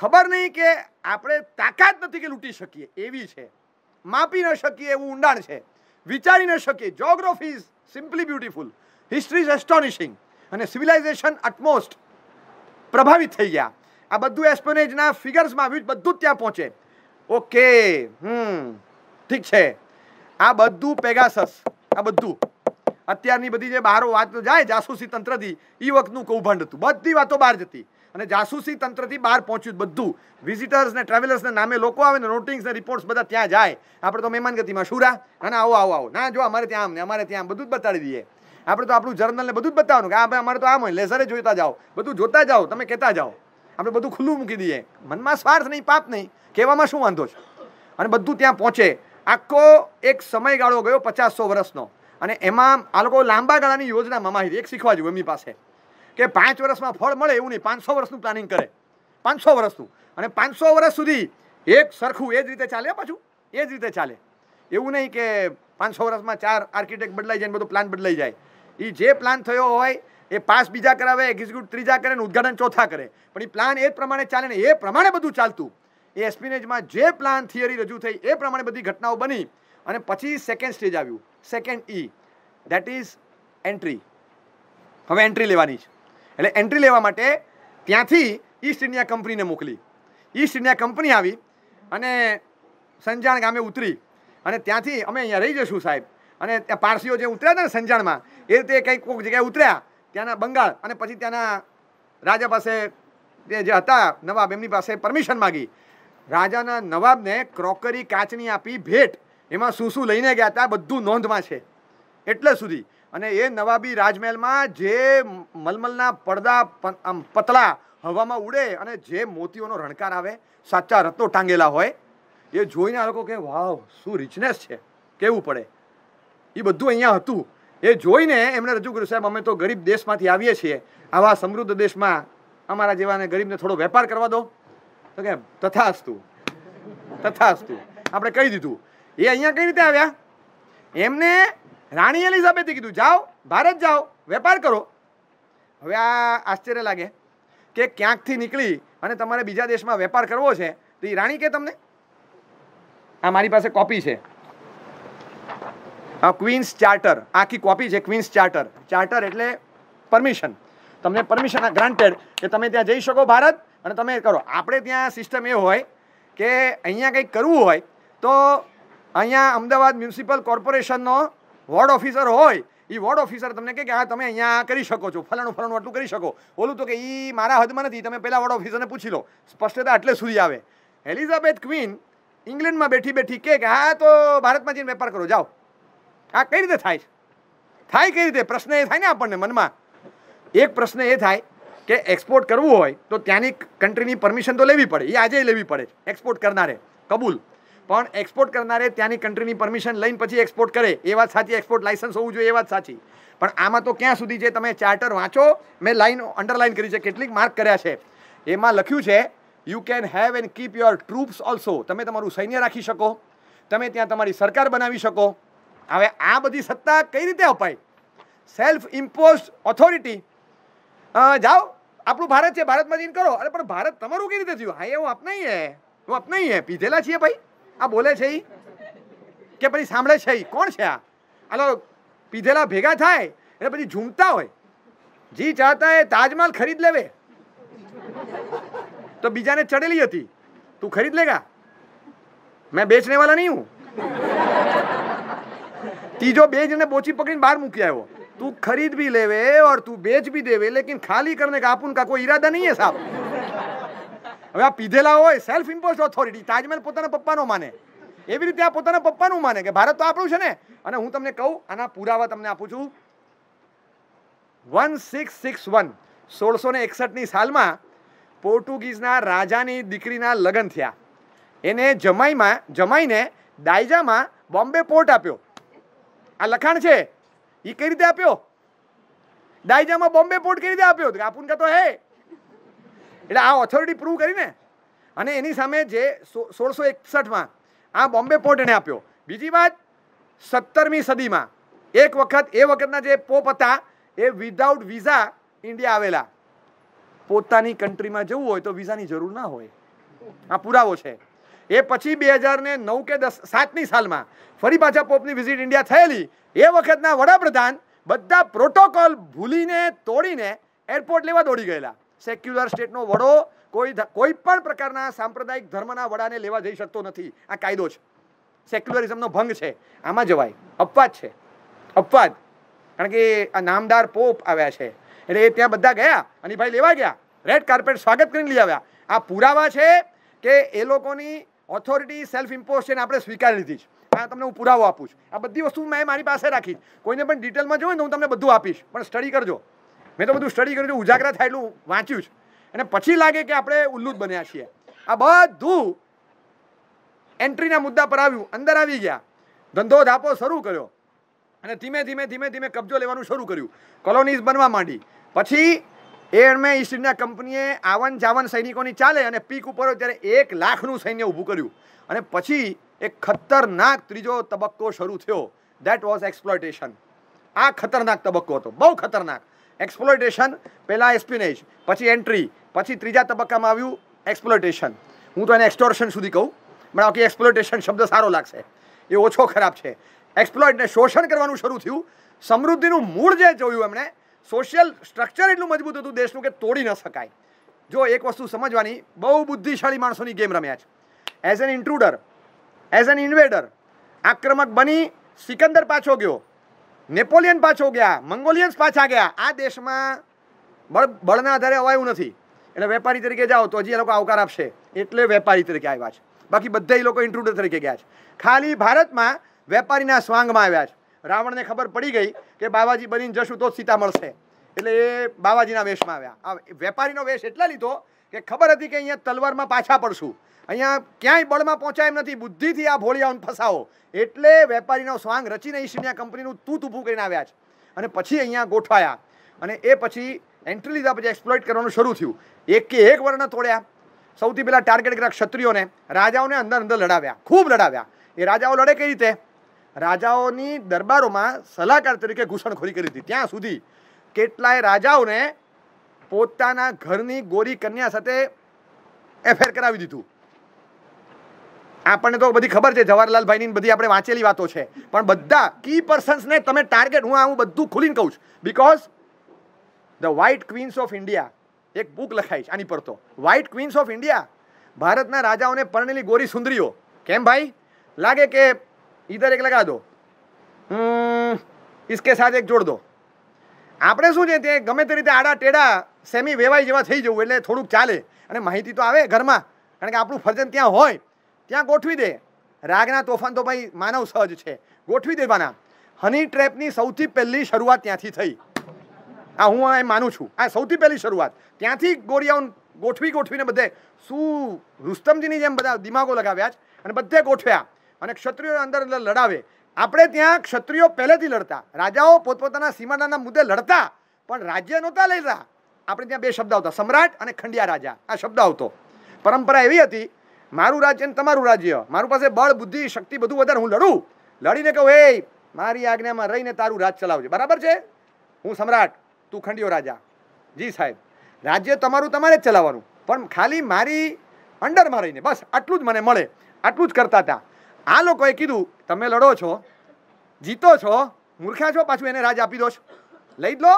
ખબર નહીં કે આપણે તાકાત નથી કે લૂંટી શકીએ એવી છે માપી ન શકીએ એવું ઊંડાણ છે વિચારી ન શકીએ geography is simply beautiful history is astonishing અને સિવિલાઇઝેશન અટમોસ્ટ પ્રભાવિત થઈ ગયા આ બધું એસ્પોનેજના ફિગર્સમાં આવ્યું બધું ત્યાં પહોંચે ઓકે હમ ઠીક છે આ બધું પેગાસસ આ બધું અત્યારની બધી જે બહાર વાત જાય જાસૂસી તંત્રથી એ વખતનું કૌભાંડ હતું બધી વાતો બહાર જતી અને જાસૂસી તંત્રથી બહાર પહોંચ્યું બધું વિઝિટર્સ ને ટ્રાવેલર્સ ને નામે લોકો આવે ને નોટિંગ્સ ને રિપોર્ટ્સ બધા ત્યાં જાય આપણે તો મહેમાન ગતિમાં શુરા ના ના આવો આવો આવો ના જો અમારે ત્યાં આમ ને અમારે ત્યાં બધું જ બતાડી દઈએ આપણે તો આપણું જર્નલને બધું જ બતાવવાનું કે આ અમારે તો આમ હોય લેસરે જોતા જાઓ બધું જોતા જાઓ તમે કહેતા જાઓ આપણે બધું ખુલ્લું મૂકી દઈએ મનમાં સ્વાર્થ નહીં પાપ નહીં કહેવામાં શું વાંધો છે અને બધું ત્યાં પહોંચે આખો એક સમયગાળો ગયો પચાસસો વર્ષનો અને એમાં આ લોકો લાંબા ગાળાની યોજનામાં માહિતી એક શીખવા જોઈએ એમની પાસે કે પાંચ વર્ષમાં ફળ મળે એવું નહીં પાંચસો વર્ષનું પ્લાનિંગ કરે પાંચસો વર્ષનું અને પાંચસો વર્ષ સુધી એક સરખું એ જ રીતે ચાલે પાછું એ જ રીતે ચાલે એવું નહીં કે પાંચસો વર્ષમાં ચાર આર્કિટેક્ટ બદલાઈ જાય ને બધો પ્લાન બદલાઈ જાય એ જે પ્લાન થયો હોય એ પાસ બીજા કરાવે એક્ઝિક્યુટ ત્રીજા કરે ને ઉદઘાટન ચોથા કરે પણ એ પ્લાન એ પ્રમાણે ચાલે ને એ પ્રમાણે બધું ચાલતું એ એસ્પિનેજમાં જે પ્લાન થિયરી રજૂ થઈ એ પ્રમાણે બધી ઘટનાઓ બની અને પછી સેકન્ડ સ્ટેજ આવ્યું સેકન્ડ ઈ દેટ ઇઝ એન્ટ્રી હવે એન્ટ્રી લેવાની છે એટલે એન્ટ્રી લેવા માટે ત્યાંથી ઈસ્ટ ઇન્ડિયા કંપનીને મોકલી ઈસ્ટ ઇન્ડિયા કંપની આવી અને સંજાણ ગામે ઉતરી અને ત્યાંથી અમે અહીંયા રહી જશું સાહેબ અને ત્યાં પારસીઓ જે ઉતર્યા હતા ને સંજાણમાં એ રીતે કંઈક કોઈક જગ્યાએ ઉતર્યા ત્યાંના બંગાળ અને પછી ત્યાંના રાજા પાસે જે હતા નવાબ એમની પાસે પરમિશન માગી રાજાના નવાબને ક્રોકરી કાચની આપી ભેટ એમાં શું શું લઈને ગયા હતા બધું નોંધમાં છે એટલે સુધી અને એ નવાબી રાજમહેલમાં જે મલમલના પડદા આમ પતલા હવામાં ઉડે અને જે મોતીઓનો રણકાર આવે સાચા રત્નો ટાંગેલા હોય એ જોઈને આ લોકો કે વાવ શું રિચનેસ છે કેવું પડે એ બધું અહીંયા હતું એ જોઈને એમણે રજૂ કર્યું સાહેબ અમે તો ગરીબ દેશમાંથી આવીએ છીએ આવા સમૃદ્ધ દેશમાં અમારા જેવાને ગરીબને થોડો વેપાર કરવા દો તો કે તથા તથાસ્તુ આપણે કહી દીધું એ અહીંયા કઈ રીતે આવ્યા એમને રાણી એલિઝાબેથે કીધું જાઓ ભારત જાઓ વેપાર કરો હવે આ આશ્ચર્ય લાગે કે ક્યાંકથી નીકળી અને તમારે બીજા દેશમાં વેપાર કરવો છે તો એ રાણી કે તમને આ મારી પાસે કોપી છે ક્વીન્સ ચાર્ટર આખી કોપી છે ક્વીન્સ ચાર્ટર ચાર્ટર એટલે પરમિશન તમને પરમિશન ગ્રાન્ટેડ કે તમે ત્યાં જઈ શકો ભારત અને તમે કરો આપણે ત્યાં સિસ્ટમ એ હોય કે અહીંયા કંઈક કરવું હોય તો અહીંયા અમદાવાદ મ્યુનિસિપલ કોર્પોરેશનનો વોર્ડ ઓફિસર હોય એ વોર્ડ ઓફિસર તમને કહે કે હા તમે અહીંયા કરી શકો છો ફલાણું ફલાણું આટલું કરી શકો ઓલું તો કે એ મારા હદમાં નથી તમે પહેલાં વોર્ડ ઓફિસરને પૂછી લો સ્પષ્ટતા એટલે સુધી આવે એલિઝાબેથ ક્વીન ઇંગ્લેન્ડમાં બેઠી બેઠી કે હા તો ભારતમાં જઈને વેપાર કરો જાઓ આ કઈ રીતે થાય છે થાય કઈ રીતે પ્રશ્ન એ થાય ને આપણને મનમાં એક પ્રશ્ન એ થાય કે એક્સપોર્ટ કરવું હોય તો ત્યાંની કન્ટ્રીની પરમિશન તો લેવી પડે એ આજે લેવી પડે એક્સપોર્ટ કરનારે કબૂલ પણ એક્સપોર્ટ કરનારે ત્યાંની કન્ટ્રીની પરમિશન લઈને પછી એક્સપોર્ટ કરે એ વાત સાચી એક્સપોર્ટ લાઇસન્સ હોવું જોઈએ એ વાત સાચી પણ આમાં તો ક્યાં સુધી છે તમે ચાર્ટર વાંચો મેં લાઈન અંડરલાઈન કરી છે કેટલીક માર્ક કર્યા છે એમાં લખ્યું છે you can have and keep your troops also તમે તમારું સૈન્ય રાખી શકો તમે ત્યાં તમારી સરકાર બનાવી શકો હવે આ બધી સત્તા કઈ રીતે અપાય સેલ્ફ ઇમ્પોઝ ઓથોરિટી જાઓ આપણું ભારત છે ભારતમાં જઈને કરો અરે પણ ભારત તમારું કઈ રીતે થયું હા એ હું અપનાઈ હું અપનાઈ પીધેલા છીએ ભાઈ આ બોલે છે ઈ કે પછી સાંભળે છે ઈ કોણ છે આ આલો પીધેલા ભેગા થાય એટલે પછી ઝૂમતા હોય જી ચાહતા એ તાજમહલ ખરીદ લેવે તો બીજાને ચડેલી હતી તું ખરીદ લેગા મેં બેચને વાલા નહીં હું ત્રીજો બે એને બોચી પકડીને બહાર મૂકી આવ્યો તું ખરીદ ભી લેવે ઓર તું બેચ ભી દેવે લેકિન ખાલી કરને કા આપુન કા કોઈ ઈરાદા નહીં હે સાહેબ હવે આ પીધેલા હોય સેલ્ફ ઇમ્પોઝ ઓથોરિટી તાજમહેલ પોતાના પપ્પાનો માને એવી રીતે આ પોતાના પપ્પાનું માને કે ભારત તો આપણું છે ને અને હું તમને કહું આના પુરાવા તમને આપું છું વન સિક્સ સિક્સ વન સોળસો ને એકસઠની સાલમાં પોર્ટુગીઝના રાજાની દીકરીના લગ્ન થયા એને જમાઈમાં જમાઈને દાયજામાં બોમ્બે પોર્ટ આપ્યો આ લખાણ છે એ કઈ રીતે આપ્યો દાયજામાં બોમ્બે પોર્ટ કઈ રીતે આપ્યો આપુન કા તો હે એટલે આ ઓથોરિટી પ્રૂવ કરીને અને એની સામે જે સોળસો એકસઠમાં આ બોમ્બે પોર્ટ એને આપ્યો બીજી વાત સત્તરમી સદીમાં એક વખત એ વખતના જે પોપ હતા એ વિધાઉટ વિઝા ઇન્ડિયા આવેલા પોતાની કન્ટ્રીમાં જવું હોય તો વિઝાની જરૂર ના હોય આ પુરાવો છે એ પછી બે હજાર ને નવ કે દસ સાતની સાલમાં ફરી પાછા પોપની વિઝિટ ઇન્ડિયા થયેલી એ વખતના વડાપ્રધાન બધા પ્રોટોકોલ ભૂલીને તોડીને એરપોર્ટ લેવા દોડી ગયેલા સેક્યુલર સ્ટેટનો વડો કોઈ કોઈ પણ પ્રકારના સાંપ્રદાયિક ધર્મના વડાને લેવા જઈ શકતો નથી આ કાયદો છે સેક્યુલરિઝમનો ભંગ છે આમાં જવાય અપવાદ છે અપવાદ કારણ કે આ નામદાર પોપ આવ્યા છે એટલે એ ત્યાં બધા ગયા અને ભાઈ લેવા ગયા રેડ કાર્પેટ સ્વાગત કરીને લઈ આવ્યા આ પુરાવા છે કે એ લોકોની ઓથોરિટી સેલ્ફ ઇમ્પોઝ છે આપણે સ્વીકારી લીધી છે આ તમને હું પુરાવો આપું છું આ બધી વસ્તુ મેં મારી પાસે રાખી કોઈને પણ ડિટેલમાં જોઈએ ને હું તમને બધું આપીશ પણ સ્ટડી કરજો મેં તો બધું સ્ટડી કર્યું છે ઉજાગરા થાય એટલું વાંચ્યું છે અને પછી લાગે કે આપણે ઉલ્લુ જ બન્યા છીએ આ બધું એન્ટ્રીના મુદ્દા પર આવ્યું અંદર આવી ગયા ધંધો ધાપો શરૂ કર્યો અને ધીમે ધીમે ધીમે ધીમે કબજો લેવાનું શરૂ કર્યું કોલોનીઝ બનવા માંડી પછી ઇસ્ટ ઈસ્ટના કંપનીએ આવન જાવન સૈનિકોની ચાલે અને પીક ઉપર ત્યારે એક લાખનું સૈન્ય ઊભું કર્યું અને પછી એક ખતરનાક ત્રીજો તબક્કો શરૂ થયો દેટ વોઝ એક્સપ્લોઇટેશન આ ખતરનાક તબક્કો હતો બહુ ખતરનાક એક્સપ્લોઇટેશન પહેલાં એસ્પિનેજ પછી એન્ટ્રી પછી ત્રીજા તબક્કામાં આવ્યું એક્સપ્લોઇટેશન હું તો એને એક્સટોર્શન સુધી કહું મને કે એક્સપ્લોઇટેશન શબ્દ સારો લાગશે એ ઓછો ખરાબ છે એક્સપ્લોઇટને શોષણ કરવાનું શરૂ થયું સમૃદ્ધિનું મૂળ જે જોયું એમણે સોશિયલ સ્ટ્રક્ચર એટલું મજબૂત હતું દેશનું કે તોડી ન શકાય જો એક વસ્તુ સમજવાની બહુ બુદ્ધિશાળી માણસોની ગેમ રમ્યા છે as an intruder as an invader આક્રમક બની સિકંદર પાછો ગયો નેપોલિયન પાછો ગયા મંગોલિયન્સ પાછા ગયા આ દેશમાં બળ બળના આધારે અવાયું નથી એટલે વેપારી તરીકે જાઓ તો હજી એ લોકો આવકાર આપશે એટલે વેપારી તરીકે આવ્યા છે બાકી બધા એ લોકો ઇન્ટ્રુડર તરીકે ગયા છે ખાલી ભારતમાં વેપારીના સ્વાંગમાં આવ્યા છે રાવણને ખબર પડી ગઈ કે બાબાજી બનીને જશું તો સીતા મળશે એટલે એ બાબાજીના વેશમાં આવ્યા આ વેપારીનો વેશ એટલા લીધો કે ખબર હતી કે અહીંયા તલવારમાં પાછા પડશું અહીંયા ક્યાંય બળમાં પહોંચાય એમ નથી બુદ્ધિથી આ ભોળિયાઓને ફસાવો એટલે વેપારીનો સ્વાંગ રચીને ઈશ્વરિયા કંપનીનું તું ઊભું કરીને આવ્યા છે અને પછી અહીંયા ગોઠવાયા અને એ પછી એન્ટ્રી લીધા પછી એક્સપ્લોઇટ કરવાનું શરૂ થયું એક કે એક વર્ણ તોડ્યા સૌથી પહેલાં ટાર્ગેટ કર્યા ક્ષત્રિયોને રાજાઓને અંદર અંદર લડાવ્યા ખૂબ લડાવ્યા એ રાજાઓ લડે કઈ રીતે રાજાઓની દરબારોમાં સલાહકાર તરીકે ઘૂસણખોરી કરી હતી ત્યાં સુધી કેટલાય રાજાઓને પોતાના ઘરની ગોરી કન્યા સાથે એફેર કરાવી દીધું આપણને તો બધી ખબર છે જવાહરલાલભાઈની બધી આપણે વાંચેલી વાતો છે પણ બધા કી પર્સન્સને તમે ટાર્ગેટ હું આ હું બધું ખુલીને કહું છું because the white queens of India એક બુક લખાઈ છે આની પર તો વ્હાઇટ ક્વીન્સ ઓફ ઇન્ડિયા ભારતના રાજાઓને પરણેલી ગોરી સુંદરીઓ કેમ ભાઈ લાગે કે इधर एक लगा दो इसके साथ એક જોડ દો આપણે શું છે તે ગમે તે રીતે આડા ટેડા સેમી વેવાઈ જેવા થઈ જવું એટલે થોડુંક ચાલે અને માહિતી તો આવે ઘરમાં કારણ કે આપણું ફરજન ત્યાં હોય ત્યાં ગોઠવી દે રાગના તોફાન તો ભાઈ માનવ સહજ છે ગોઠવી દેવાના હની ટ્રેપની સૌથી પહેલી શરૂઆત ત્યાંથી થઈ આ હું એ માનું છું આ સૌથી પહેલી શરૂઆત ત્યાંથી ગોરિયાઓ ગોઠવી ગોઠવીને બધે શું રુસ્તમજીની જેમ બધા દિમાગો લગાવ્યા જ અને બધે ગોઠવ્યા અને ક્ષત્રિયો અંદર લડાવે આપણે ત્યાં ક્ષત્રિયો પહેલેથી લડતા રાજાઓ પોતપોતાના સીમાડાના મુદ્દે લડતા પણ રાજ્ય નહોતા લડતા આપણે ત્યાં બે શબ્દ આવતા સમ્રાટ અને ખંડિયા રાજા આ શબ્દ આવતો પરંપરા એવી હતી મારું રાજ્ય અને તમારું રાજ્ય મારું પાસે બળ બુદ્ધિ શક્તિ બધું વધારે હું લડું લડીને કહું એ મારી આજ્ઞામાં રહીને તારું રાજ ચલાવજે બરાબર છે હું સમ્રાટ તું ખંડિયો રાજા જી સાહેબ રાજ્ય તમારું તમારે જ ચલાવવાનું પણ ખાલી મારી અંડરમાં રહીને બસ આટલું જ મને મળે આટલું જ કરતા હતા આ લોકોએ કીધું તમે લડો છો જીતો છો મૂર્ખા છો પાછું એને રાજ આપી દો છો લઈ જ લો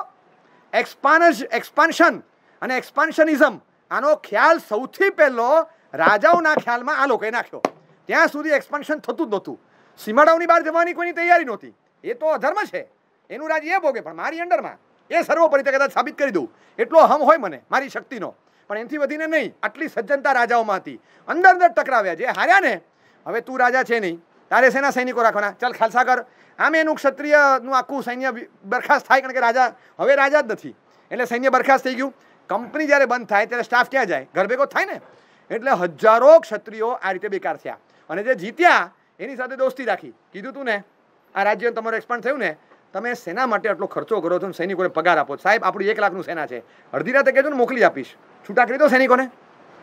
એક્સપાનજ એક્સપાન્શન અને એક્સપાન્શનિઝમ આનો ખ્યાલ સૌથી પહેલો રાજાઓના ખ્યાલમાં આ લોકોએ નાખ્યો ત્યાં સુધી એક્સપાન્શન થતું જ નહોતું સીમાડાઓની બહાર જવાની કોઈની તૈયારી નહોતી એ તો અધર્મ છે એનું રાજ એ ભોગે પણ મારી અંડરમાં એ સર્વોપરી તે કદાચ સાબિત કરી દઉં એટલો હમ હોય મને મારી શક્તિનો પણ એનાથી વધીને નહીં આટલી સજ્જનતા રાજાઓમાં હતી અંદર અંદર ટકરાવ્યા જે હાર્યા ને હવે તું રાજા છે નહીં તારે સેના સૈનિકો રાખવાના ચાલ ખાલસા કર આમ એનું ક્ષત્રિયનું આખું સૈન્ય બરખાસ્ત થાય કારણ કે રાજા હવે રાજા જ નથી એટલે સૈન્ય બરખાસ્ત થઈ ગયું કંપની જ્યારે બંધ થાય ત્યારે સ્ટાફ ક્યાં જાય ઘર ભેગો થાય ને એટલે હજારો ક્ષત્રિયો આ રીતે બેકાર થયા અને જે જીત્યા એની સાથે દોસ્તી રાખી કીધું તું ને આ રાજ્ય તમારો એક્સપાન્ડ થયું ને તમે સેના માટે આટલો ખર્ચો કરો છો સૈનિકોને પગાર આપો સાહેબ આપણી એક લાખનું સેના છે અડધી રાતે કહેજો ને મોકલી આપીશ છૂટા કરી દો સૈનિકોને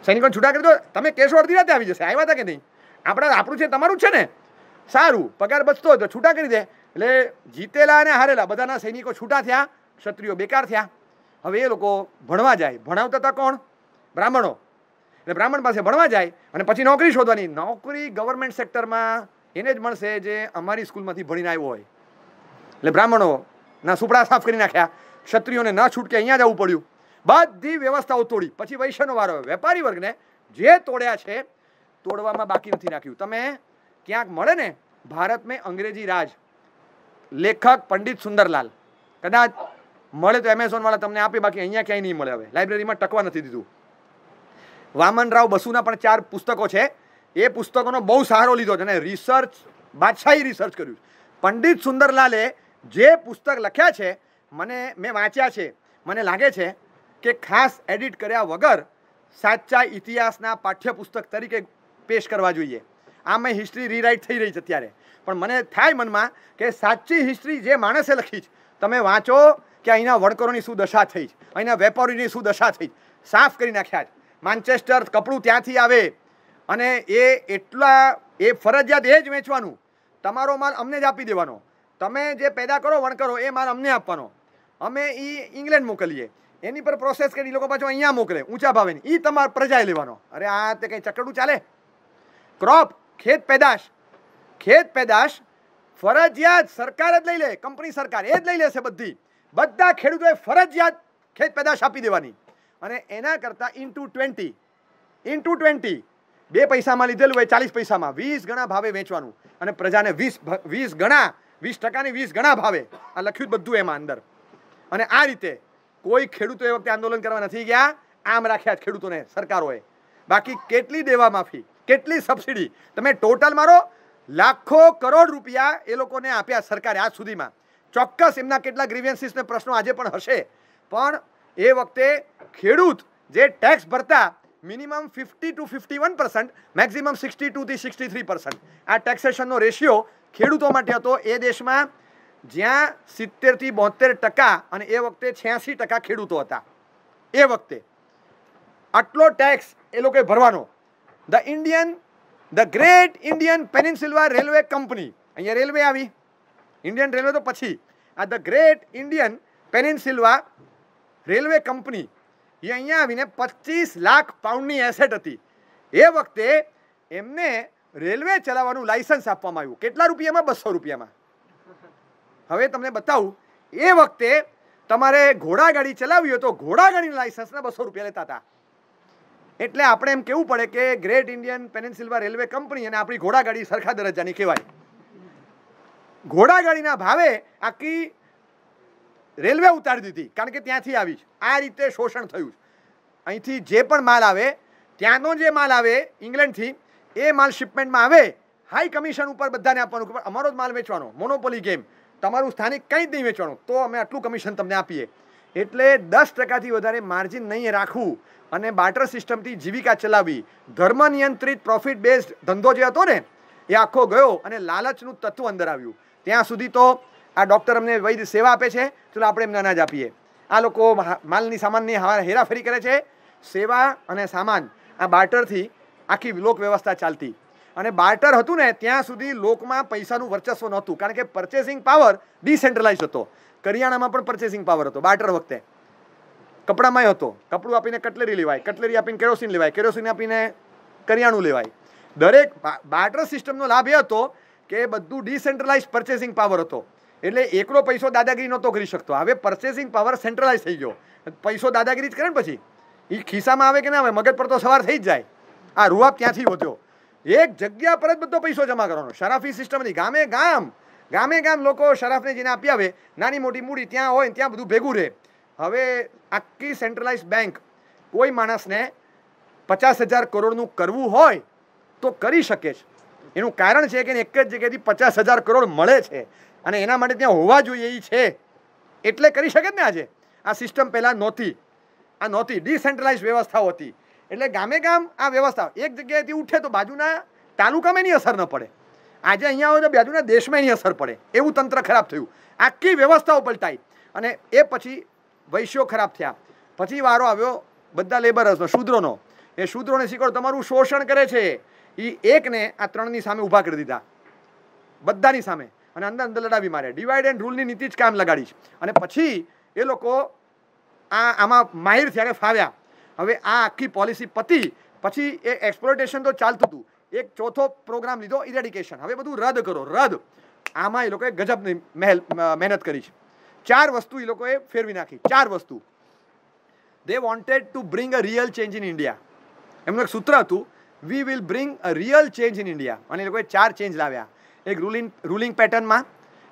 સૈનિકોને છૂટા કરી દો તમે કહેશો અડધી રાતે આવી જશે આવ્યા હતા કે નહીં આપણા આપણું છે તમારું છે ને સારું પગાર બચતો હોય તો છૂટા કરી દે એટલે જીતેલા અને હારેલા બધાના સૈનિકો છૂટા થયા ક્ષત્રિયો બેકાર થયા હવે એ લોકો ભણવા જાય ભણાવતા હતા કોણ બ્રાહ્મણો એટલે બ્રાહ્મણ પાસે ભણવા જાય અને પછી નોકરી શોધવાની નોકરી ગવર્મેન્ટ સેક્ટરમાં એને જ મળશે જે અમારી સ્કૂલમાંથી ભણીને આવ્યો હોય એટલે બ્રાહ્મણો ના સુપડા સાફ કરી નાખ્યા ક્ષત્રિયોને ના છૂટકે અહીંયા જવું પડ્યું બધી વ્યવસ્થાઓ તોડી પછી વૈશ્યનો વારો વેપારી વર્ગને જે તોડ્યા છે તોડવામાં બાકી નથી રાખ્યું તમે ક્યાંક મળે ને ભારત મેં અંગ્રેજી રાજ લેખક પંડિત સુંદરલાલ કદાચ મળે તો એમેઝોનવાળા તમને આપે બાકી અહીંયા ક્યાંય નહીં મળે હવે લાઇબ્રેરીમાં ટકવા નથી દીધું વામનરાવ બસુના પણ ચાર પુસ્તકો છે એ પુસ્તકોનો બહુ સારો લીધો છે અને રિસર્ચ બાદશાહી રિસર્ચ કર્યું પંડિત સુંદરલાલે જે પુસ્તક લખ્યા છે મને મેં વાંચ્યા છે મને લાગે છે કે ખાસ એડિટ કર્યા વગર સાચા ઇતિહાસના પાઠ્યપુસ્તક તરીકે પેશ કરવા જોઈએ આમાં હિસ્ટ્રી રીરાઇટ થઈ રહી છે અત્યારે પણ મને થાય મનમાં કે સાચી હિસ્ટ્રી જે માણસે લખી છે તમે વાંચો કે અહીંના વણકરોની શું દશા થઈ છે અહીંના વેપારીની શું દશા થઈ સાફ કરી નાખ્યા છે માન્ચેસ્ટર કપડું ત્યાંથી આવે અને એ એટલા એ ફરજિયાત એ જ વેચવાનું તમારો માલ અમને જ આપી દેવાનો તમે જે પેદા કરો વણકરો એ માલ અમને આપવાનો અમે એ ઇંગ્લેન્ડ મોકલીએ એની પર પ્રોસેસ કરી લોકો પાછો અહીંયા મોકલે ઊંચા ભાવે એ તમારે પ્રજાએ લેવાનો અરે આ તે કંઈ ચકડું ચાલે ક્રોપ ખેત પેદાશ ખેત પેદાશ ફરજિયાત સરકાર જ લઈ લે કંપની સરકાર એ જ લઈ લેશે બધી બધા ખેડૂતોએ ફરજિયાત ખેત પેદાશ આપી દેવાની અને એના કરતાં ઇન્ટુ ટ્વેન્ટી ઇન્ટુ ટ્વેન્ટી બે પૈસામાં લીધેલું હોય ચાલીસ પૈસામાં વીસ ગણા ભાવે વેચવાનું અને પ્રજાને વીસ વીસ ગણા વીસ ટકાની વીસ ગણા ભાવે આ લખ્યું બધું એમાં અંદર અને આ રીતે કોઈ ખેડૂતો એ વખતે આંદોલન કરવા નથી ગયા આમ રાખ્યા ખેડૂતોને સરકારોએ બાકી કેટલી દેવા માફી કેટલી સબસિડી તમે ટોટલ મારો લાખો કરોડ રૂપિયા એ લોકોને આપ્યા સરકારે આજ સુધીમાં ચોક્કસ એમના કેટલા ગ્રીવિયન્સીસને પ્રશ્નો આજે પણ હશે પણ એ વખતે ખેડૂત જે ટેક્સ ભરતા minimum fifty two fifty one percent maximum sixty ટુથી સિક્સટી થ્રી પર્સન્ટ આ ટેક્સેશનનો રેશિયો ખેડૂતો માટે હતો એ દેશમાં જ્યાં સિત્તેરથી બોતેર ટકા અને એ વખતે છ્યાસી ટકા ખેડૂતો હતા એ વખતે આટલો ટેક્સ એ લોકોએ ભરવાનો the Indian the great Indian peninsular railway company અહીંયા રેલવે આવી ઇન્ડિયન રેલવે તો પછી આ the great Indian peninsular railway company એ અહીંયા આવીને પચીસ લાખ પાઉન્ડની એસેટ હતી એ વખતે એમને રેલવે ચલાવવાનું લાઇસન્સ આપવામાં આવ્યું કેટલા રૂપિયામાં બસો રૂપિયામાં હવે તમને બતાવું એ વખતે તમારે ઘોડાગાડી ચલાવી હોય તો ઘોડાગાડીના લાઇસન્સના બસો રૂપિયા લેતા હતા એટલે આપણે એમ કહેવું પડે કે great Indian peninsular railway company અને આપણી ઘોડાગાડી સરખા દરજ્જાની કહેવાય ઘોડાગાડીના ભાવે આખી રેલવે ઉતારી દીધી કારણ કે ત્યાંથી આવી આ રીતે શોષણ થયું છે અહીંથી જે પણ માલ આવે ત્યાંનો જે માલ આવે ઇંગ્લેન્ડથી એ માલ શિપમેન્ટમાં આવે હાઈ કમિશન ઉપર બધાને આપવાનું અમારો જ માલ વેચવાનો મોનોપોલી ગેમ તમારું સ્થાનિક કંઈ જ નહીં વેચવાનું તો અમે આટલું કમિશન તમને આપીએ એટલે દસ ટકાથી વધારે માર્જિન નહીં રાખવું અને બાર્ટર સિસ્ટમથી જીવિકા ચલાવવી ધર્મ નિયંત્રિત પ્રોફિટ બેઝડ ધંધો જે હતો ને એ આખો ગયો અને લાલચનું તત્વ અંદર આવ્યું ત્યાં સુધી તો આ ડૉક્ટર અમને વૈદ્ય સેવા આપે છે ચલો આપણે એમને અનાજ આપીએ આ લોકો માલની સામાનની હેરાફેરી કરે છે સેવા અને સામાન આ બાર્ટરથી આખી લોક વ્યવસ્થા ચાલતી અને બાર્ટર હતું ને ત્યાં સુધી લોકમાં પૈસાનું વર્ચસ્વ નહોતું કારણ કે પરચેસિંગ પાવર ડિસેન્ટ્રલાઇઝ હતો કરિયાણામાં પણ પરચેસિંગ પાવર હતો બાટર વખતે કપડામાંય હતો કપડું આપીને કટલેરી લેવાય કટલેરી આપીને કેરોસીન લેવાય કેરોસીન આપીને કરિયાણું લેવાય દરેક બાટર સિસ્ટમનો લાભ એ હતો કે બધું ડિસેન્ટ્રલાઇઝ પરચેસિંગ પાવર હતો એટલે એકલો પૈસો દાદાગીરી નહોતો કરી શકતો હવે પરચેસિંગ પાવર સેન્ટ્રલાઇઝ થઈ ગયો પૈસો દાદાગીરી જ કરે ને પછી એ ખિસ્સામાં આવે કે ના આવે મગજ પર તો સવાર થઈ જ જાય આ રૂઆબ ત્યાંથી વધ્યો એક જગ્યા પર જ બધો પૈસો જમા કરવાનો શરાફી સિસ્ટમ હતી ગામે ગામ ગામે ગામ લોકો શરાફને જેને આપી આવે નાની મોટી મૂડી ત્યાં હોય ત્યાં બધું ભેગું રહે હવે આખી સેન્ટ્રલાઇઝ બેંક કોઈ માણસને પચાસ હજાર કરોડનું કરવું હોય તો કરી શકે છે એનું કારણ છે કે એક જ જગ્યાએથી પચાસ હજાર કરોડ મળે છે અને એના માટે ત્યાં હોવા જોઈએ એ છે એટલે કરી શકે ને આજે આ સિસ્ટમ પહેલાં નહોતી આ નહોતી ડિસેન્ટ્રલાઇઝ વ્યવસ્થાઓ હતી એટલે ગામે ગામ આ વ્યવસ્થા એક જગ્યાએથી ઉઠે તો બાજુના તાલુકામાં એની અસર ન પડે આજે અહીંયા આવે તો બેદુને દેશમાં એની અસર પડે એવું તંત્ર ખરાબ થયું આખી વ્યવસ્થાઓ પલટાઈ અને એ પછી વૈશ્યો ખરાબ થયા પછી વારો આવ્યો બધા લેબરર્સનો શૂદ્રોનો એ શૂદ્રોને શીખવાડ તમારું શોષણ કરે છે એ એકને આ ત્રણની સામે ઊભા કરી દીધા બધાની સામે અને અંદર અંદર લડાવી મારે ડિવાઈડ એન્ડ રૂલની નીતિ જ કામ લગાડી છે અને પછી એ લોકો આ આમાં માહિર થયા ફાવ્યા હવે આ આખી પોલિસી પતી પછી એ એક્સપ્લોટેશન તો ચાલતું હતું એક ચોથો પ્રોગ્રામ લીધો ઇરેડિકેશન હવે બધું રદ કરો રદ આમાં એ લોકોએ ગજબની મહેલ મહેનત કરી છે ચાર વસ્તુ એ લોકોએ ફેરવી નાખી ચાર વસ્તુ they wanted to bring a real change in India એમનું એક સૂત્ર હતું we will bring a real change in India અને એ લોકોએ ચાર ચેન્જ લાવ્યા એક રૂલિંગ રૂલિંગ પેટર્નમાં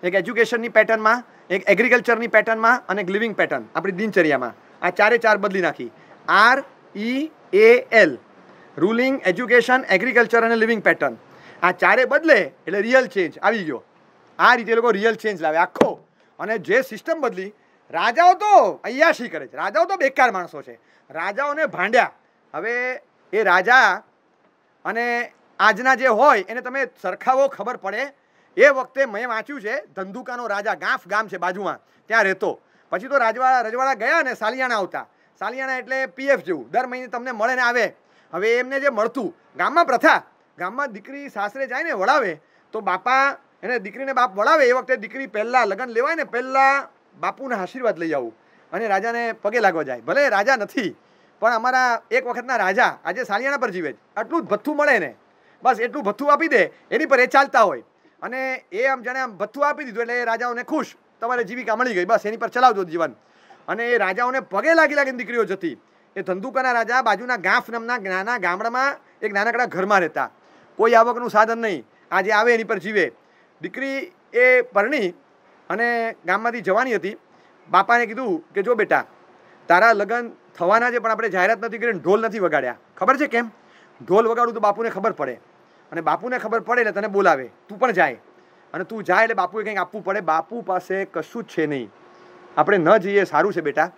એક એજ્યુકેશનની પેટર્નમાં એક એગ્રીકલ્ચરની પેટર્નમાં અને એક લિવિંગ પેટર્ન આપણી દિનચર્યામાં આ ચારે ચાર બદલી નાખી R E A L ruling education agriculture અને લિવિંગ પેટર્ન આ ચારે બદલે એટલે રિયલ ચેન્જ આવી ગયો આ રીતે લોકો રિયલ ચેન્જ લાવે આખો અને જે સિસ્ટમ બદલી રાજાઓ તો અયાશી કરે છે રાજાઓ તો બેકાર માણસો છે રાજાઓને ભાંડ્યા હવે એ રાજા અને આજના જે હોય એને તમે સરખાવો ખબર પડે એ વખતે મેં વાંચ્યું છે ધંધુકાનો રાજા ગાંફ ગામ છે બાજુમાં ત્યાં રહેતો પછી તો રાજવાડા રજવાડા ગયા ને સાલિયાણા આવતા સાલિયાણા એટલે પીએફ જેવું દર મહિને તમને મળે ને આવે હવે એમને જે મળતું ગામમાં પ્રથા ગામમાં દીકરી સાસરે જાય ને વળાવે તો બાપા એને દીકરીને બાપ વળાવે એ વખતે દીકરી પહેલાં લગ્ન લેવાય ને પહેલાં બાપુના આશીર્વાદ લઈ આવું અને રાજાને પગે લાગવા જાય ભલે રાજા નથી પણ અમારા એક વખતના રાજા આજે સાલિયાણા પર જીવે આટલું જ ભથ્થું મળે ને બસ એટલું ભથ્થું આપી દે એની પર એ ચાલતા હોય અને એ આમ જાણે આમ ભથ્થું આપી દીધું એટલે એ રાજાઓને ખુશ તમારે જીવિકા મળી ગઈ બસ એની પર ચલાવજો જીવન અને એ રાજાઓને પગે લાગી લાગીને દીકરીઓ જતી એ ધંધુકાના રાજા બાજુના ગાંફ નામના નાના ગામડામાં એક નાનકડા ઘરમાં રહેતા કોઈ આવકનું સાધન નહીં આજે આવે એની પર જીવે દીકરી એ પરણી અને ગામમાંથી જવાની હતી બાપાને કીધું કે જો બેટા તારા લગ્ન થવાના છે પણ આપણે જાહેરાત નથી કરીને ઢોલ નથી વગાડ્યા ખબર છે કેમ ઢોલ વગાડું તો બાપુને ખબર પડે અને બાપુને ખબર પડે એટલે તને બોલાવે તું પણ જાય અને તું જાય એટલે બાપુએ કંઈક આપવું પડે બાપુ પાસે કશું જ છે નહીં આપણે ન જઈએ સારું છે બેટા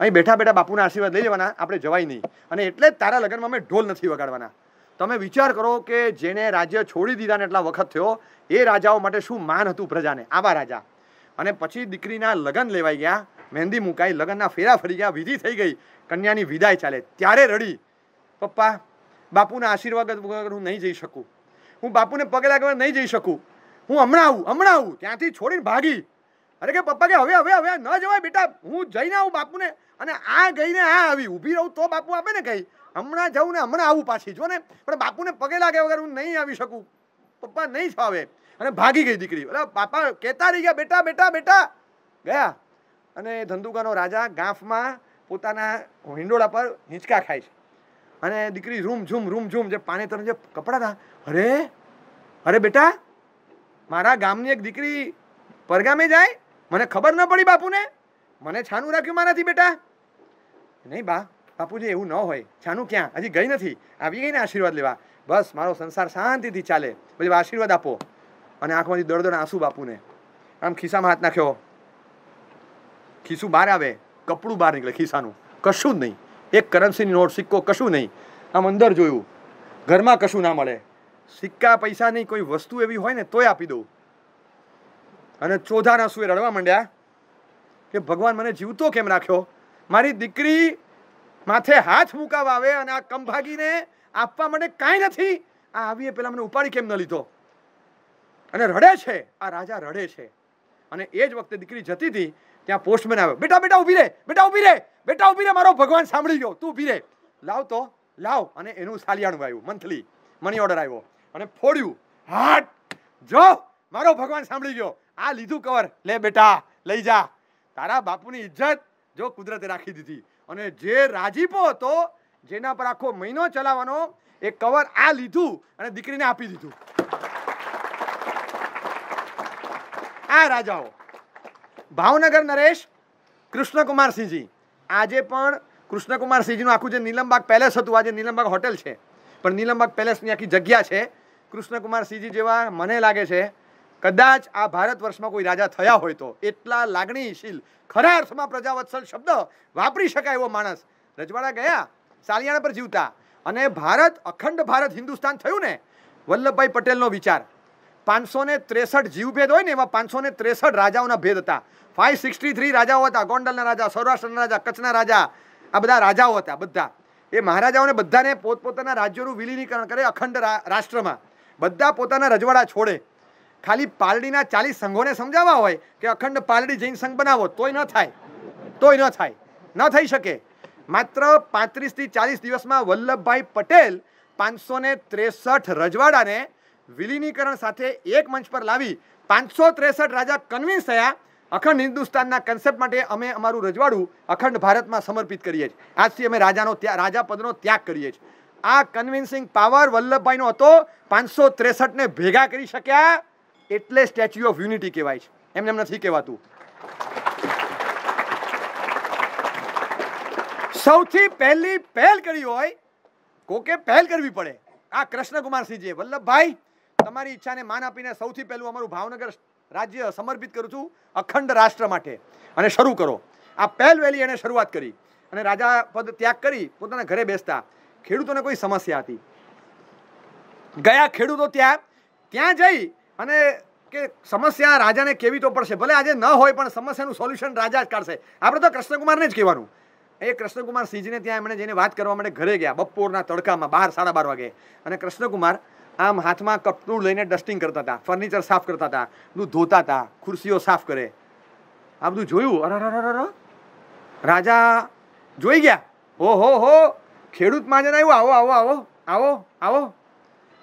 અહીં બેઠા બેઠા બાપુના આશીર્વાદ લઈ લેવાના આપણે જવાય નહીં અને એટલે જ તારા લગ્નમાં અમે ઢોલ નથી વગાડવાના તમે વિચાર કરો કે જેને રાજ્ય છોડી દીધાને એટલા વખત થયો એ રાજાઓ માટે શું માન હતું પ્રજાને આવા રાજા અને પછી દીકરીના લગ્ન લેવાઈ ગયા મહેંદી મુકાઈ લગ્નના ફેરા ફરી ગયા વિધિ થઈ ગઈ કન્યાની વિદાય ચાલે ત્યારે રડી પપ્પા બાપુના આશીર્વાદ વગર હું નહીં જઈ શકું હું બાપુને પગે લાગવા નહીં જઈ શકું હું હમણાં આવું હમણાં આવું ત્યાંથી છોડીને ભાગી અરે કે પપ્પા કે હવે હવે હવે ન જવાય બેટા હું જઈને આવું બાપુને અને આ ગઈને આ આવી ઊભી રહું તો બાપુ આપે ને કઈ હમણાં જાઉં ને હમણાં આવું પાછી જો ને પણ બાપુને પગે લાગે વગર હું નહીં આવી શકું પપ્પા નહીં ફાવે અને ભાગી ગઈ દીકરી એટલે પાપા કહેતા રહી ગયા બેટા બેટા બેટા ગયા અને ધંધુકાનો રાજા ગાંફમાં પોતાના હિંડોળા પર હિંચકા ખાય છે અને દીકરી રૂમ ઝૂમ રૂમ ઝૂમ જે પાનેતર જે કપડાં હતા અરે અરે બેટા મારા ગામની એક દીકરી પરગામે જાય મને ખબર ન પડી બાપુને મને છાનું રાખ્યું મારાથી બેટા નહીં બા બાપુજી એવું ન હોય છાનું ક્યાં હજી ગઈ નથી આવી ને આશીર્વાદ લેવા બસ મારો સંસાર શાંતિથી ચાલે પછી આશીર્વાદ આપો અને આંખમાંથી દોડ દોડ આંસુ બાપુને આમ ખિસ્સામાં હાથ નાખ્યો ખિસ્સું બહાર આવે કપડું બહાર નીકળે ખિસ્સાનું કશું જ નહીં એક કરન્સીની નોટ સિક્કો કશું નહીં આમ અંદર જોયું ઘરમાં કશું ના મળે સિક્કા પૈસા નહીં કોઈ વસ્તુ એવી હોય ને તોય આપી દઉં અને ચોધાના સુએ રડવા માંડ્યા કે ભગવાન મને જીવતો કેમ રાખ્યો મારી દીકરી માથે હાથ મુકાવા આવે અને આ કંભાગીને આપવા માટે કાંઈ નથી આ આવીએ પહેલાં મને ઉપાડી કેમ ન લીધો અને રડે છે આ રાજા રડે છે અને એ જ વખતે દીકરી જતી હતી ત્યાં પોસ્ટમેન આવ્યો બેટા બેટા ઉભી રે બેટા ઉભી રે બેટા ઉભી રે મારો ભગવાન સાંભળી ગયો તું ઊભી રે લાવ તો લાવ અને એનું સાલિયાણું આવ્યું મંથલી મની ઓર્ડર આવ્યો અને ફોડ્યું હાટ જો મારો ભગવાન સાંભળી ગયો આ લીધું કવર લે બેટા લઈ જા તારા બાપુની ઇજ્જત જો કુદરતે રાખી દીધી અને જે રાજીપો હતો જેના પર આખો મહિનો ચલાવવાનો એ કવર આ લીધું અને દીકરીને આપી દીધું આ રાજાઓ ભાવનગર નરેશ કૃષ્ણકુમારસિંહજી આજે પણ કૃષ્ણકુમારસિંહજીનું આખું જે નીલમબાગ પેલેસ હતું આજે નીલમબાગ હોટેલ છે પણ નીલમબાગ પેલેસની આખી જગ્યા છે કૃષ્ણકુમારસિંહજી જેવા મને લાગે છે કદાચ આ ભારત વર્ષમાં કોઈ રાજા થયા હોય તો એટલા લાગણીશીલ ખરા અર્થમાં પ્રજાવત્સલ શબ્દ વાપરી શકાય એવો માણસ રજવાડા ગયા સાલિયાણા પર જીવતા અને ભારત અખંડ ભારત હિન્દુસ્તાન થયું ને વલ્લભભાઈ પટેલનો વિચાર પાંચસો ને ત્રેસઠ જીવભેદ હોય ને એમાં પાંચસો ને ત્રેસઠ રાજાઓના ભેદ હતા ફાઈવ સિક્સટી થ્રી રાજાઓ હતા ગોંડલના રાજા સૌરાષ્ટ્રના રાજા કચ્છના રાજા આ બધા રાજાઓ હતા બધા એ મહારાજાઓને બધાને પોતપોતાના રાજ્યોનું વિલીનીકરણ કરે અખંડ રાષ્ટ્રમાં બધા પોતાના રજવાડા છોડે ખાલી પાલડીના ચાલીસ સંઘોને સમજાવવા હોય કે અખંડ પાલડી જૈન સંઘ બનાવો તોય ન થાય તોય ન થાય ન થઈ શકે માત્ર પાંત્રીસથી ચાલીસ દિવસમાં વલ્લભભાઈ પટેલ પાંચસો ને ત્રેસઠ રજવાડાને વિલીનીકરણ સાથે એક મંચ પર લાવી પાંચસો ત્રેસઠ રાજા કન્વિન્સ થયા અખંડ હિન્દુસ્તાનના કન્સેપ્ટ માટે અમે અમારું રજવાડું અખંડ ભારતમાં સમર્પિત કરીએ છીએ આજથી અમે રાજાનો રાજા પદનો ત્યાગ કરીએ છીએ આ કન્વિન્સિંગ પાવર વલ્લભભાઈનો હતો પાંચસો ત્રેસઠને ભેગા કરી શક્યા એટલે સ્ટેચ્યુ ઓફ યુનિટી કહેવાય છે એમને એમ નથી કહેવાતું સૌથી પહેલી પહેલ કરી હોય કોકે પહેલ કરવી પડે આ કૃષ્ણકુમારસિંહજીએ વલ્લભભાઈ તમારી ઈચ્છાને માન આપીને સૌથી પહેલું અમારું ભાવનગર રાજ્ય સમર્પિત કરું છું અખંડ રાષ્ટ્ર માટે અને શરૂ કરો આ પહેલ વહેલી એણે શરૂઆત કરી અને રાજા પદ ત્યાગ કરી પોતાના ઘરે બેસતા ખેડૂતોને કોઈ સમસ્યા હતી ગયા ખેડૂતો ત્યાં ત્યાં જઈ અને કે સમસ્યા રાજાને કેવી તો પડશે ભલે આજે ન હોય પણ સમસ્યાનું સોલ્યુશન રાજા જ કાઢશે આપણે તો કૃષ્ણકુમારને જ કહેવાનું એ કૃષ્ણકુમાર સિંહજીને ત્યાં એમણે જઈને વાત કરવા માટે ઘરે ગયા બપોરના તડકામાં બાર સાડા બાર વાગે અને કૃષ્ણકુમાર આમ હાથમાં કપડું લઈને ડસ્ટિંગ કરતા હતા ફર્નિચર સાફ કરતા હતા બધું ધોતા હતા ખુરશીઓ સાફ કરે આ બધું જોયું અરે રાજા જોઈ ગયા ઓહો હો હો ખેડૂત મહાજન આવ્યું આવો આવો આવો આવો આવો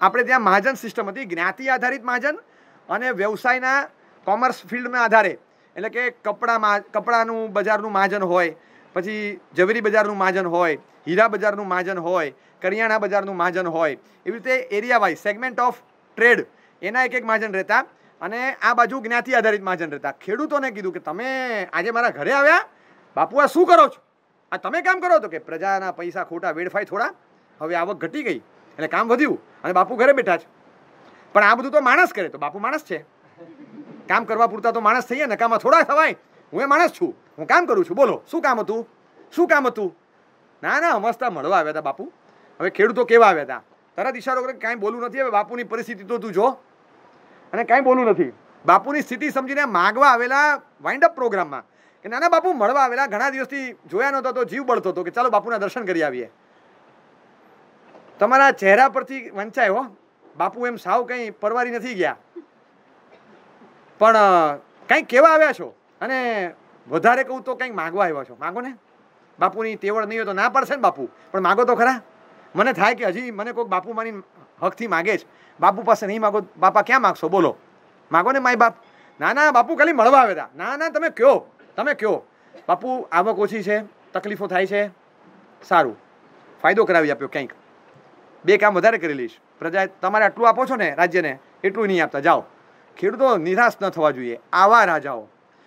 આપણે ત્યાં મહાજન સિસ્ટમ હતી જ્ઞાતિ આધારિત મહાજન અને વ્યવસાયના કોમર્સ ફિલ્ડના આધારે એટલે કે કપડામાં કપડાનું બજારનું મહાજન હોય પછી ઝવેરી બજારનું મહાજન હોય હીરા બજારનું મહાજન હોય કરિયાણા બજારનું મહાજન હોય એવી રીતે area wise segment of trade એના એક એક મહાજન રહેતા અને આ બાજુ જ્ઞાતિ આધારિત મહાજન રહેતા ખેડૂતોને કીધું કે તમે આજે મારા ઘરે આવ્યા બાપુ આ શું કરો છો આ તમે કામ કરો તો કે પ્રજાના પૈસા ખોટા વેડફાય થોડા હવે આવક ઘટી ગઈ એટલે કામ વધ્યું અને બાપુ ઘરે બેઠા છે પણ આ બધું તો માણસ કરે તો બાપુ માણસ છે કામ કરવા પૂરતા તો માણસ થઈએ નકામાં થોડા થવાય હું એ માણસ છું હું કામ કરું છું બોલો શું કામ હતું શું કામ હતું ના ના અમસ્તા મળવા આવ્યા હતા બાપુ હવે ખેડૂતો કેવા આવ્યા હતા તરત ઈશારો કરે કાંઈ બોલું નથી હવે બાપુની પરિસ્થિતિ તો તું જો અને કાંઈ બોલું નથી બાપુની સ્થિતિ સમજીને માગવા આવેલા વાઇન્ડ અપ પ્રોગ્રામમાં કે નાના બાપુ મળવા આવેલા ઘણા દિવસથી જોયા નહોતો તો જીવ બળતો હતો કે ચાલો બાપુના દર્શન કરી આવીએ તમારા ચહેરા પરથી વંચાય હો બાપુ એમ સાવ કંઈ પરવારી નથી ગયા પણ કંઈક કેવા આવ્યા છો અને વધારે કહું તો કંઈક માગવા આવ્યા છો માગો ને બાપુની તેવડ નહીં હોય તો ના પડશે ને બાપુ પણ માગો તો ખરા મને થાય કે હજી મને કોઈક બાપુ માની હકથી માગે છે બાપુ પાસે નહીં માગો બાપા ક્યાં માગશો બોલો માગો ને માય બાપ ના ના બાપુ ખાલી મળવા આવ્યા હતા ના ના તમે કયો તમે કયો બાપુ આવક ઓછી છે તકલીફો થાય છે સારું ફાયદો કરાવી આપ્યો ક્યાંક બે કામ વધારે કરી લઈશ પ્રજાએ તમારે આટલું આપો છો ને રાજ્યને એટલું નહીં આપતા જાઓ ખેડૂતો નિરાશ ન થવા જોઈએ આવા રાજાઓ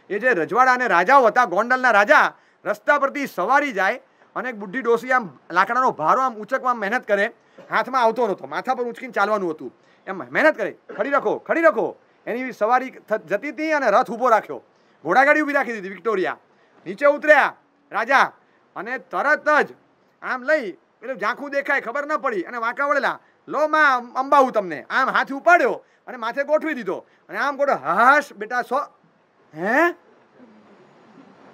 એ જે રજવાડા અને રાજાઓ હતા ગોંડલના રાજા રસ્તા પરથી સવારી જાય અને બુઢી ડોસી આમ લાકડાનો ભારો આમ ઉચકવા મહેનત કરે હાથમાં આવતો નહોતો માથા પર ઉચકીને ચાલવાનું હતું એમ મહેનત કરે ખડી રાખો ખડી રાખો એની સવારી જતી હતી અને રથ ઊભો રાખ્યો ઘોડાગાડી ઊભી રાખી દીધી વિક્ટોરિયા નીચે ઉતર્યા રાજા અને તરત જ આમ લઈ એટલે ઝાંખું દેખાય ખબર ન પડી અને વાંકા વળેલા લો માં અંબાવું તમને આમ હાથ ઉપાડ્યો અને માથે ગોઠવી દીધો અને આમ ગોઠો હાશ બેટા સો હે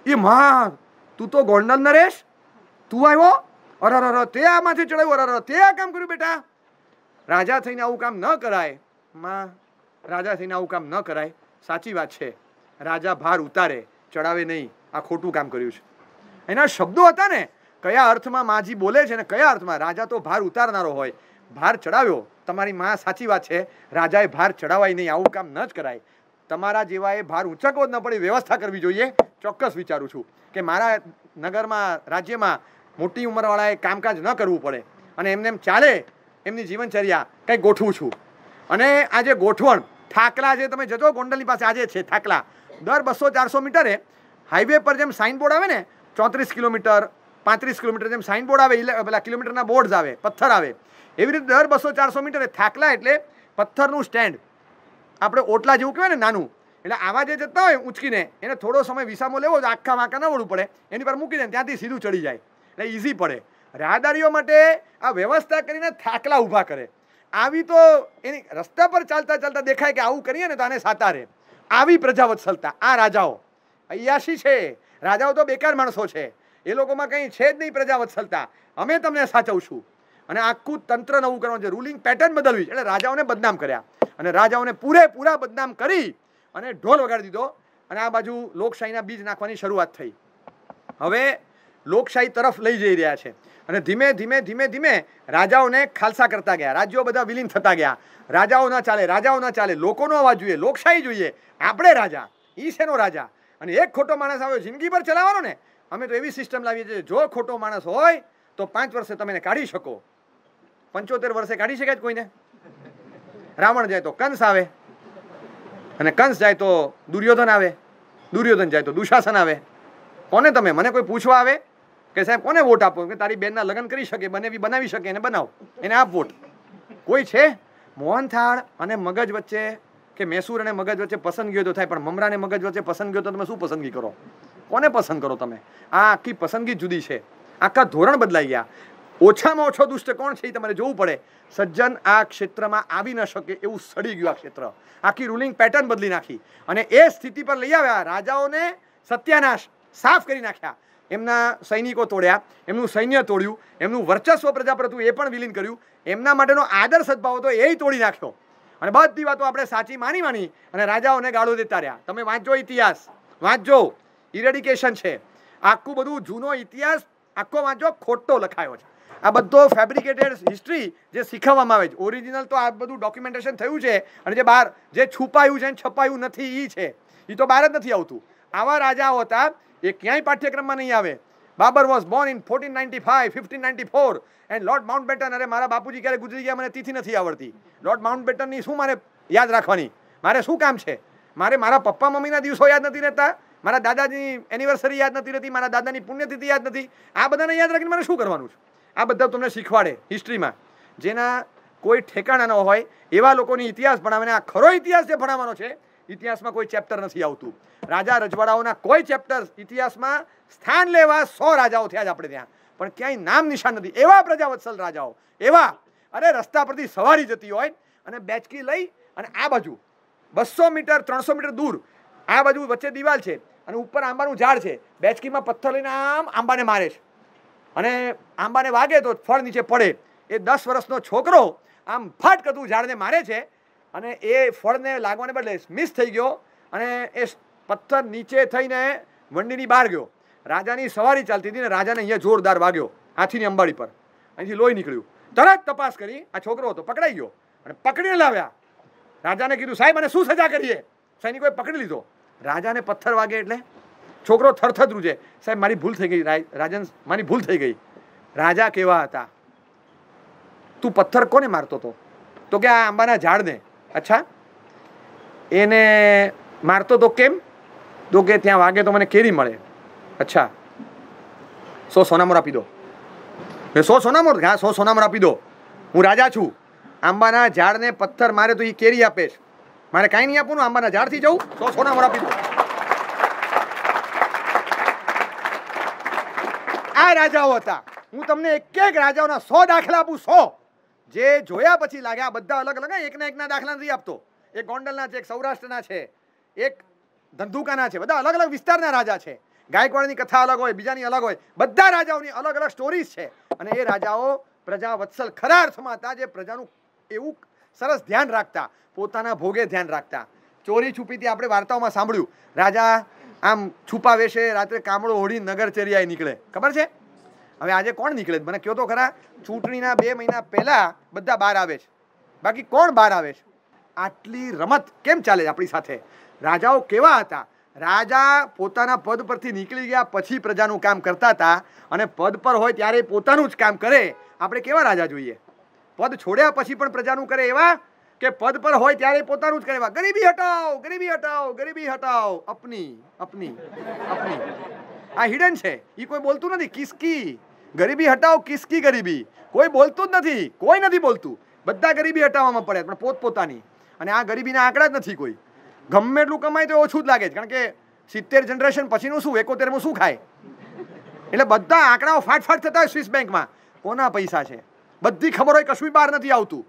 એ મા તું તો ગોંડલ નરેશ તું આવ્યો અરે અરે તે આ માથે ચડાવ્યું અરે તે આ કામ કર્યું બેટા રાજા થઈને આવું કામ ન કરાય માં રાજા થઈને આવું કામ ન કરાય સાચી વાત છે રાજા ભાર ઉતારે ચડાવે નહીં આ ખોટું કામ કર્યું છે એના શબ્દો હતા ને કયા અર્થમાં માજી બોલે છે ને કયા અર્થમાં રાજા તો ભાર ઉતારનારો હોય ભાર ચડાવ્યો તમારી માં સાચી વાત છે રાજાએ ભાર ચડાવાય નહીં આવું કામ ન જ કરાય તમારા જેવા એ ભાર ઉંચકવો જ ન પડે વ્યવસ્થા કરવી જોઈએ ચોક્કસ વિચારું છું કે મારા નગરમાં રાજ્યમાં મોટી ઉંમરવાળાએ કામકાજ ન કરવું પડે અને એમને એમ ચાલે એમની જીવનચર્યા કંઈ ગોઠવું છું અને આજે ગોઠવણ થાકલા જે તમે જજો ગોંડલની પાસે આજે છે થાકલા દર બસો ચારસો મીટરે હાઈવે પર જેમ સાઇનબોર્ડ આવે ને ચોત્રીસ કિલોમીટર પાંત્રીસ કિલોમીટર જેમ સાઇનબોર્ડ આવે એટલે પેલા કિલોમીટરના બોર્ડ આવે પથ્થર આવે એવી રીતે દર બસો ચારસો મીટરે થાકલા એટલે પથ્થરનું સ્ટેન્ડ આપણે ઓટલા જેવું કહેવાય ને નાનું એટલે આવા જે જતા હોય ઉંચકીને એને થોડો સમય વિસામો લેવો તો આખા વાંકા ન વળવું પડે એની પર મૂકીને ત્યાંથી સીધું ચડી જાય એટલે ઇઝી પડે રાહદારીઓ માટે આ વ્યવસ્થા કરીને થાકલા ઊભા કરે આવી તો એની રસ્તા પર ચાલતા ચાલતા દેખાય કે આવું કરીએ ને તો આને સાતા રહે આવી પ્રજાવત્સલતા આ રાજાઓ અયાશી છે રાજાઓ તો બેકાર માણસો છે એ લોકોમાં કંઈ છે જ નહીં પ્રજા પ્રજાવત્સલતા અમે તમને સાચવશું અને આખું તંત્ર નવું કરવાનું છે રૂલિંગ પેટર્ન બદલવી એટલે રાજાઓને બદનામ કર્યા અને રાજાઓને પૂરેપૂરા બદનામ કરી અને ઢોલ વગાડી દીધો અને આ બાજુ લોકશાહીના બીજ નાખવાની શરૂઆત થઈ હવે લોકશાહી તરફ લઈ જઈ રહ્યા છે અને ધીમે ધીમે ધીમે ધીમે રાજાઓને ખાલસા કરતા ગયા રાજ્યો બધા વિલીન થતા ગયા રાજાઓ ના ચાલે રાજાઓ ના ચાલે લોકોનો અવાજ જોઈએ લોકશાહી જોઈએ આપણે રાજા ઈ શેનો રાજા અને એક ખોટો માણસ આવ્યો જિંદગી પર ચલાવવાનો ને અમે તો એવી સિસ્ટમ લાવીએ છીએ જો ખોટો માણસ હોય તો પાંચ વર્ષે તમે કાઢી શકો પંચોતેર વર્ષે કાઢી શકાય કોઈને રાવણ જાય તો કંસ આવે અને કંસ જાય તો દુર્યોધન આવે દુર્યોધન જાય તો દુશાસન આવે કોને તમે મને કોઈ પૂછવા આવે કે સાહેબ કોને વોટ આપો કે તારી બેનના લગ્ન કરી શકે બને બી બનાવી શકે એને બનાવો એને આપ વોટ કોઈ છે મોહનથાળ અને મગજ વચ્ચે કે મૈસુર અને મગજ વચ્ચે પસંદગીઓ તો થાય પણ મમરાને મગજ વચ્ચે પસંદગીઓ તો તમે શું પસંદગી કરો કોને પસંદ કરો તમે આ આખી પસંદગી જુદી છે આખા ધોરણ બદલાઈ ગયા ઓછામાં ઓછો દુષ્ટ કોણ છે એ તમારે જોવું પડે સજ્જન આ ક્ષેત્રમાં આવી ન શકે એવું સડી ગયું આ ક્ષેત્ર આખી રૂલિંગ પેટર્ન બદલી નાખી અને એ સ્થિતિ પર લઈ આવ્યા રાજાઓને સત્યાનાશ સાફ કરી નાખ્યા એમના સૈનિકો તોડ્યા એમનું સૈન્ય તોડ્યું એમનું વર્ચસ્વ પ્રજાપર હતું એ પણ વિલીન કર્યું એમના માટેનો આદર સદભાવ હતો એ તોડી નાખ્યો અને બધી વાતો આપણે સાચી માની માની અને રાજાઓને ગાળો દેતા રહ્યા તમે વાંચો ઇતિહાસ વાંચજો ઇરેડિકેશન છે આખું બધું જૂનો ઇતિહાસ આખો વાંચો ખોટો લખાયો છે આ બધો ફેબ્રિકેટેડ હિસ્ટ્રી જે શીખવવામાં આવે છે ઓરિજિનલ તો આ બધું ડોક્યુમેન્ટેશન થયું છે અને જે બહાર જે છુપાયું છે અને છપાયું નથી એ છે એ તો બહાર જ નથી આવતું આવા રાજાઓ હતા એ ક્યાંય પાઠ્યક્રમમાં નહીં આવે Babur was born in fourteen ninety five fifteen ninety four and lord Mountbatten અરે મારા બાપુજી ક્યારે ગુજરી ગયા મને તિથિ નથી આવડતી લોર્ડ માઉન્ટ બેટનની શું મારે યાદ રાખવાની મારે શું કામ છે મારે મારા પપ્પા મમ્મીના દિવસો યાદ નથી રહેતા મારા દાદાજીની એનિવર્સરી યાદ નથી રહેતી મારા દાદાની પુણ્યતિથિ યાદ નથી આ બધાને યાદ રાખીને મારે શું કરવાનું છે આ બધા તમને શીખવાડે હિસ્ટ્રીમાં જેના કોઈ ઠેકાણા ન હોય એવા લોકોની ઇતિહાસ ભણાવે આ ખરો ઇતિહાસ જે ભણાવવાનો છે ઇતિહાસમાં કોઈ ચેપ્ટર નથી આવતું રાજા રજવાડાઓના કોઈ ચેપ્ટર ઇતિહાસમાં સ્થાન લેવા સો રાજાઓ થયા જ આપણે ત્યાં પણ ક્યાંય નામ નિશાન નથી એવા પ્રજાવત્સલ રાજાઓ એવા અરે રસ્તા પરથી સવારી જતી હોય અને બેચકી લઈ અને આ બાજુ બસો મીટર ત્રણસો મીટર દૂર આ બાજુ વચ્ચે દિવાલ છે અને ઉપર આંબાનું ઝાડ છે બેચકીમાં પથ્થર લઈને આમ આંબાને મારે છે અને આંબાને વાગે તો ફળ નીચે પડે એ દસ વર્ષનો છોકરો આમ ફાટ કરતું ઝાડને મારે છે અને એ ફળને લાગવાને બદલે મિસ થઈ ગયો અને એ પથ્થર નીચે થઈને વંડીની બહાર ગયો રાજાની સવારી ચાલતી હતી ને રાજાને અહીંયા જોરદાર વાગ્યો હાથીની અંબાડી પર અહીંથી લોહી નીકળ્યું તરત તપાસ કરી આ છોકરો હતો પકડાઈ ગયો અને પકડીને લાવ્યા રાજાને કીધું સાહેબ અને શું સજા કરીએ સૈનિકોએ પકડી લીધો રાજાને પથ્થર વાગે એટલે છોકરો થરથર રૂજે સાહેબ મારી ભૂલ થઈ ગઈ રાજન મારી ભૂલ થઈ ગઈ રાજા કેવા હતા તું પથ્થર કોને મારતો હતો તો કે આ આંબાના ઝાડને અચ્છા એને મારતો તો કેમ તો કે ત્યાં વાગે તો મને કેરી મળે અચ્છા સો સોનામોર આપી દો મેં સો સોનામોર હા સો સોનામોર આપી દો હું રાજા છું આંબાના ઝાડને પથ્થર મારે તો એ કેરી આપેશ મારે કાંઈ નહીં આપવાનું આંબાના ઝાડથી જવું તો સોના મોરા પીધું આ રાજાઓ હતા હું તમને એક એક રાજાઓના સો દાખલા આપું સો જે જોયા પછી લાગ્યા બધા અલગ અલગ એકના એકના દાખલા નથી આપતો એક ગોંડલના છે એક સૌરાષ્ટ્રના છે એક ધંધુકાના છે બધા અલગ અલગ વિસ્તારના રાજા છે ગાયકવાડની કથા અલગ હોય બીજાની અલગ હોય બધા રાજાઓની અલગ અલગ સ્ટોરીઝ છે અને એ રાજાઓ પ્રજા વત્સલ ખરા અર્થમાં હતા જે પ્રજાનું એવું સરસ ધ્યાન રાખતા પોતાના ભોગે ધ્યાન રાખતા ચોરી છુપીથી આપણે વાર્તાઓમાં સાંભળ્યું રાજા આમ છુપાવે છે રાત્રે કામળો હોડી નગરચર્યાએ નીકળે ખબર છે હવે આજે કોણ નીકળે મને કહો તો ખરા ચૂંટણીના બે મહિના પહેલાં બધા બહાર આવે છે બાકી કોણ બહાર આવે છે આટલી રમત કેમ ચાલે છે આપણી સાથે રાજાઓ કેવા હતા રાજા પોતાના પદ પરથી નીકળી ગયા પછી પ્રજાનું કામ કરતા હતા અને પદ પર હોય ત્યારે પોતાનું જ કામ કરે આપણે કેવા રાજા જોઈએ પદ છોડ્યા પછી પણ પ્રજાનું કરે એવા કે પદ પર હોય ત્યારે પોતાનું જ કરે એવા ગરીબી હટાવ ગરીબી હટાવ ગરીબી હટાવ અપની અપની અપની આ હિડન છે એ કોઈ બોલતું નથી કિસકી ગરીબી હટાવ કિસકી ગરીબી કોઈ બોલતું જ નથી કોઈ નથી બોલતું બધા ગરીબી હટાવવામાં પડે પણ પોતપોતાની અને આ ગરીબીના આંકડા જ નથી કોઈ ગમે એટલું કમાય તો ઓછું જ લાગે છે કારણ કે સિત્તેર જનરેશન પછીનું શું એકોતેરમાં શું ખાય એટલે બધા આંકડાઓ ફાટફાટ થતા હોય સ્વિસ બેંકમાં કોના પૈસા છે બધી ખબર હોય કશું બહાર નથી આવતું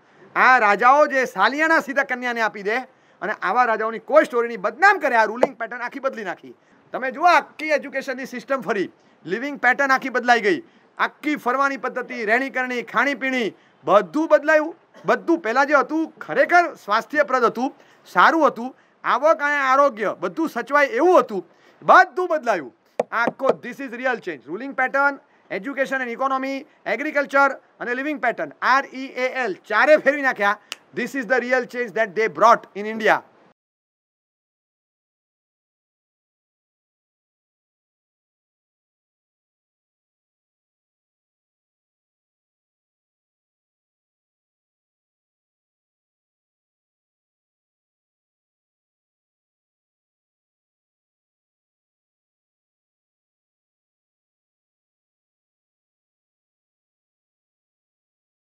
આ રાજાઓ જે સાલિયાના સીધા કન્યાને આપી દે અને આવા રાજાઓની કોઈ સ્ટોરીની બદનામ કરે આ રૂલિંગ પેટર્ન આખી બદલી નાખી તમે જુઓ આખી એજ્યુકેશનની સિસ્ટમ ફરી લિવિંગ પેટર્ન આખી બદલાઈ ગઈ આખી ફરવાની પદ્ધતિ રહેણી કરણી ખાણીપીણી બધું બદલાયું બધું પહેલાં જે હતું ખરેખર સ્વાસ્થ્યપ્રદ હતું સારું હતું આવક અને આરોગ્ય બધું સચવાય એવું હતું બધું બદલાયું આખો this is real change ruling pattern education and economy agriculture અને living pattern R E A L ચારે ફેરવી નાખ્યા this is the real change that they brought in India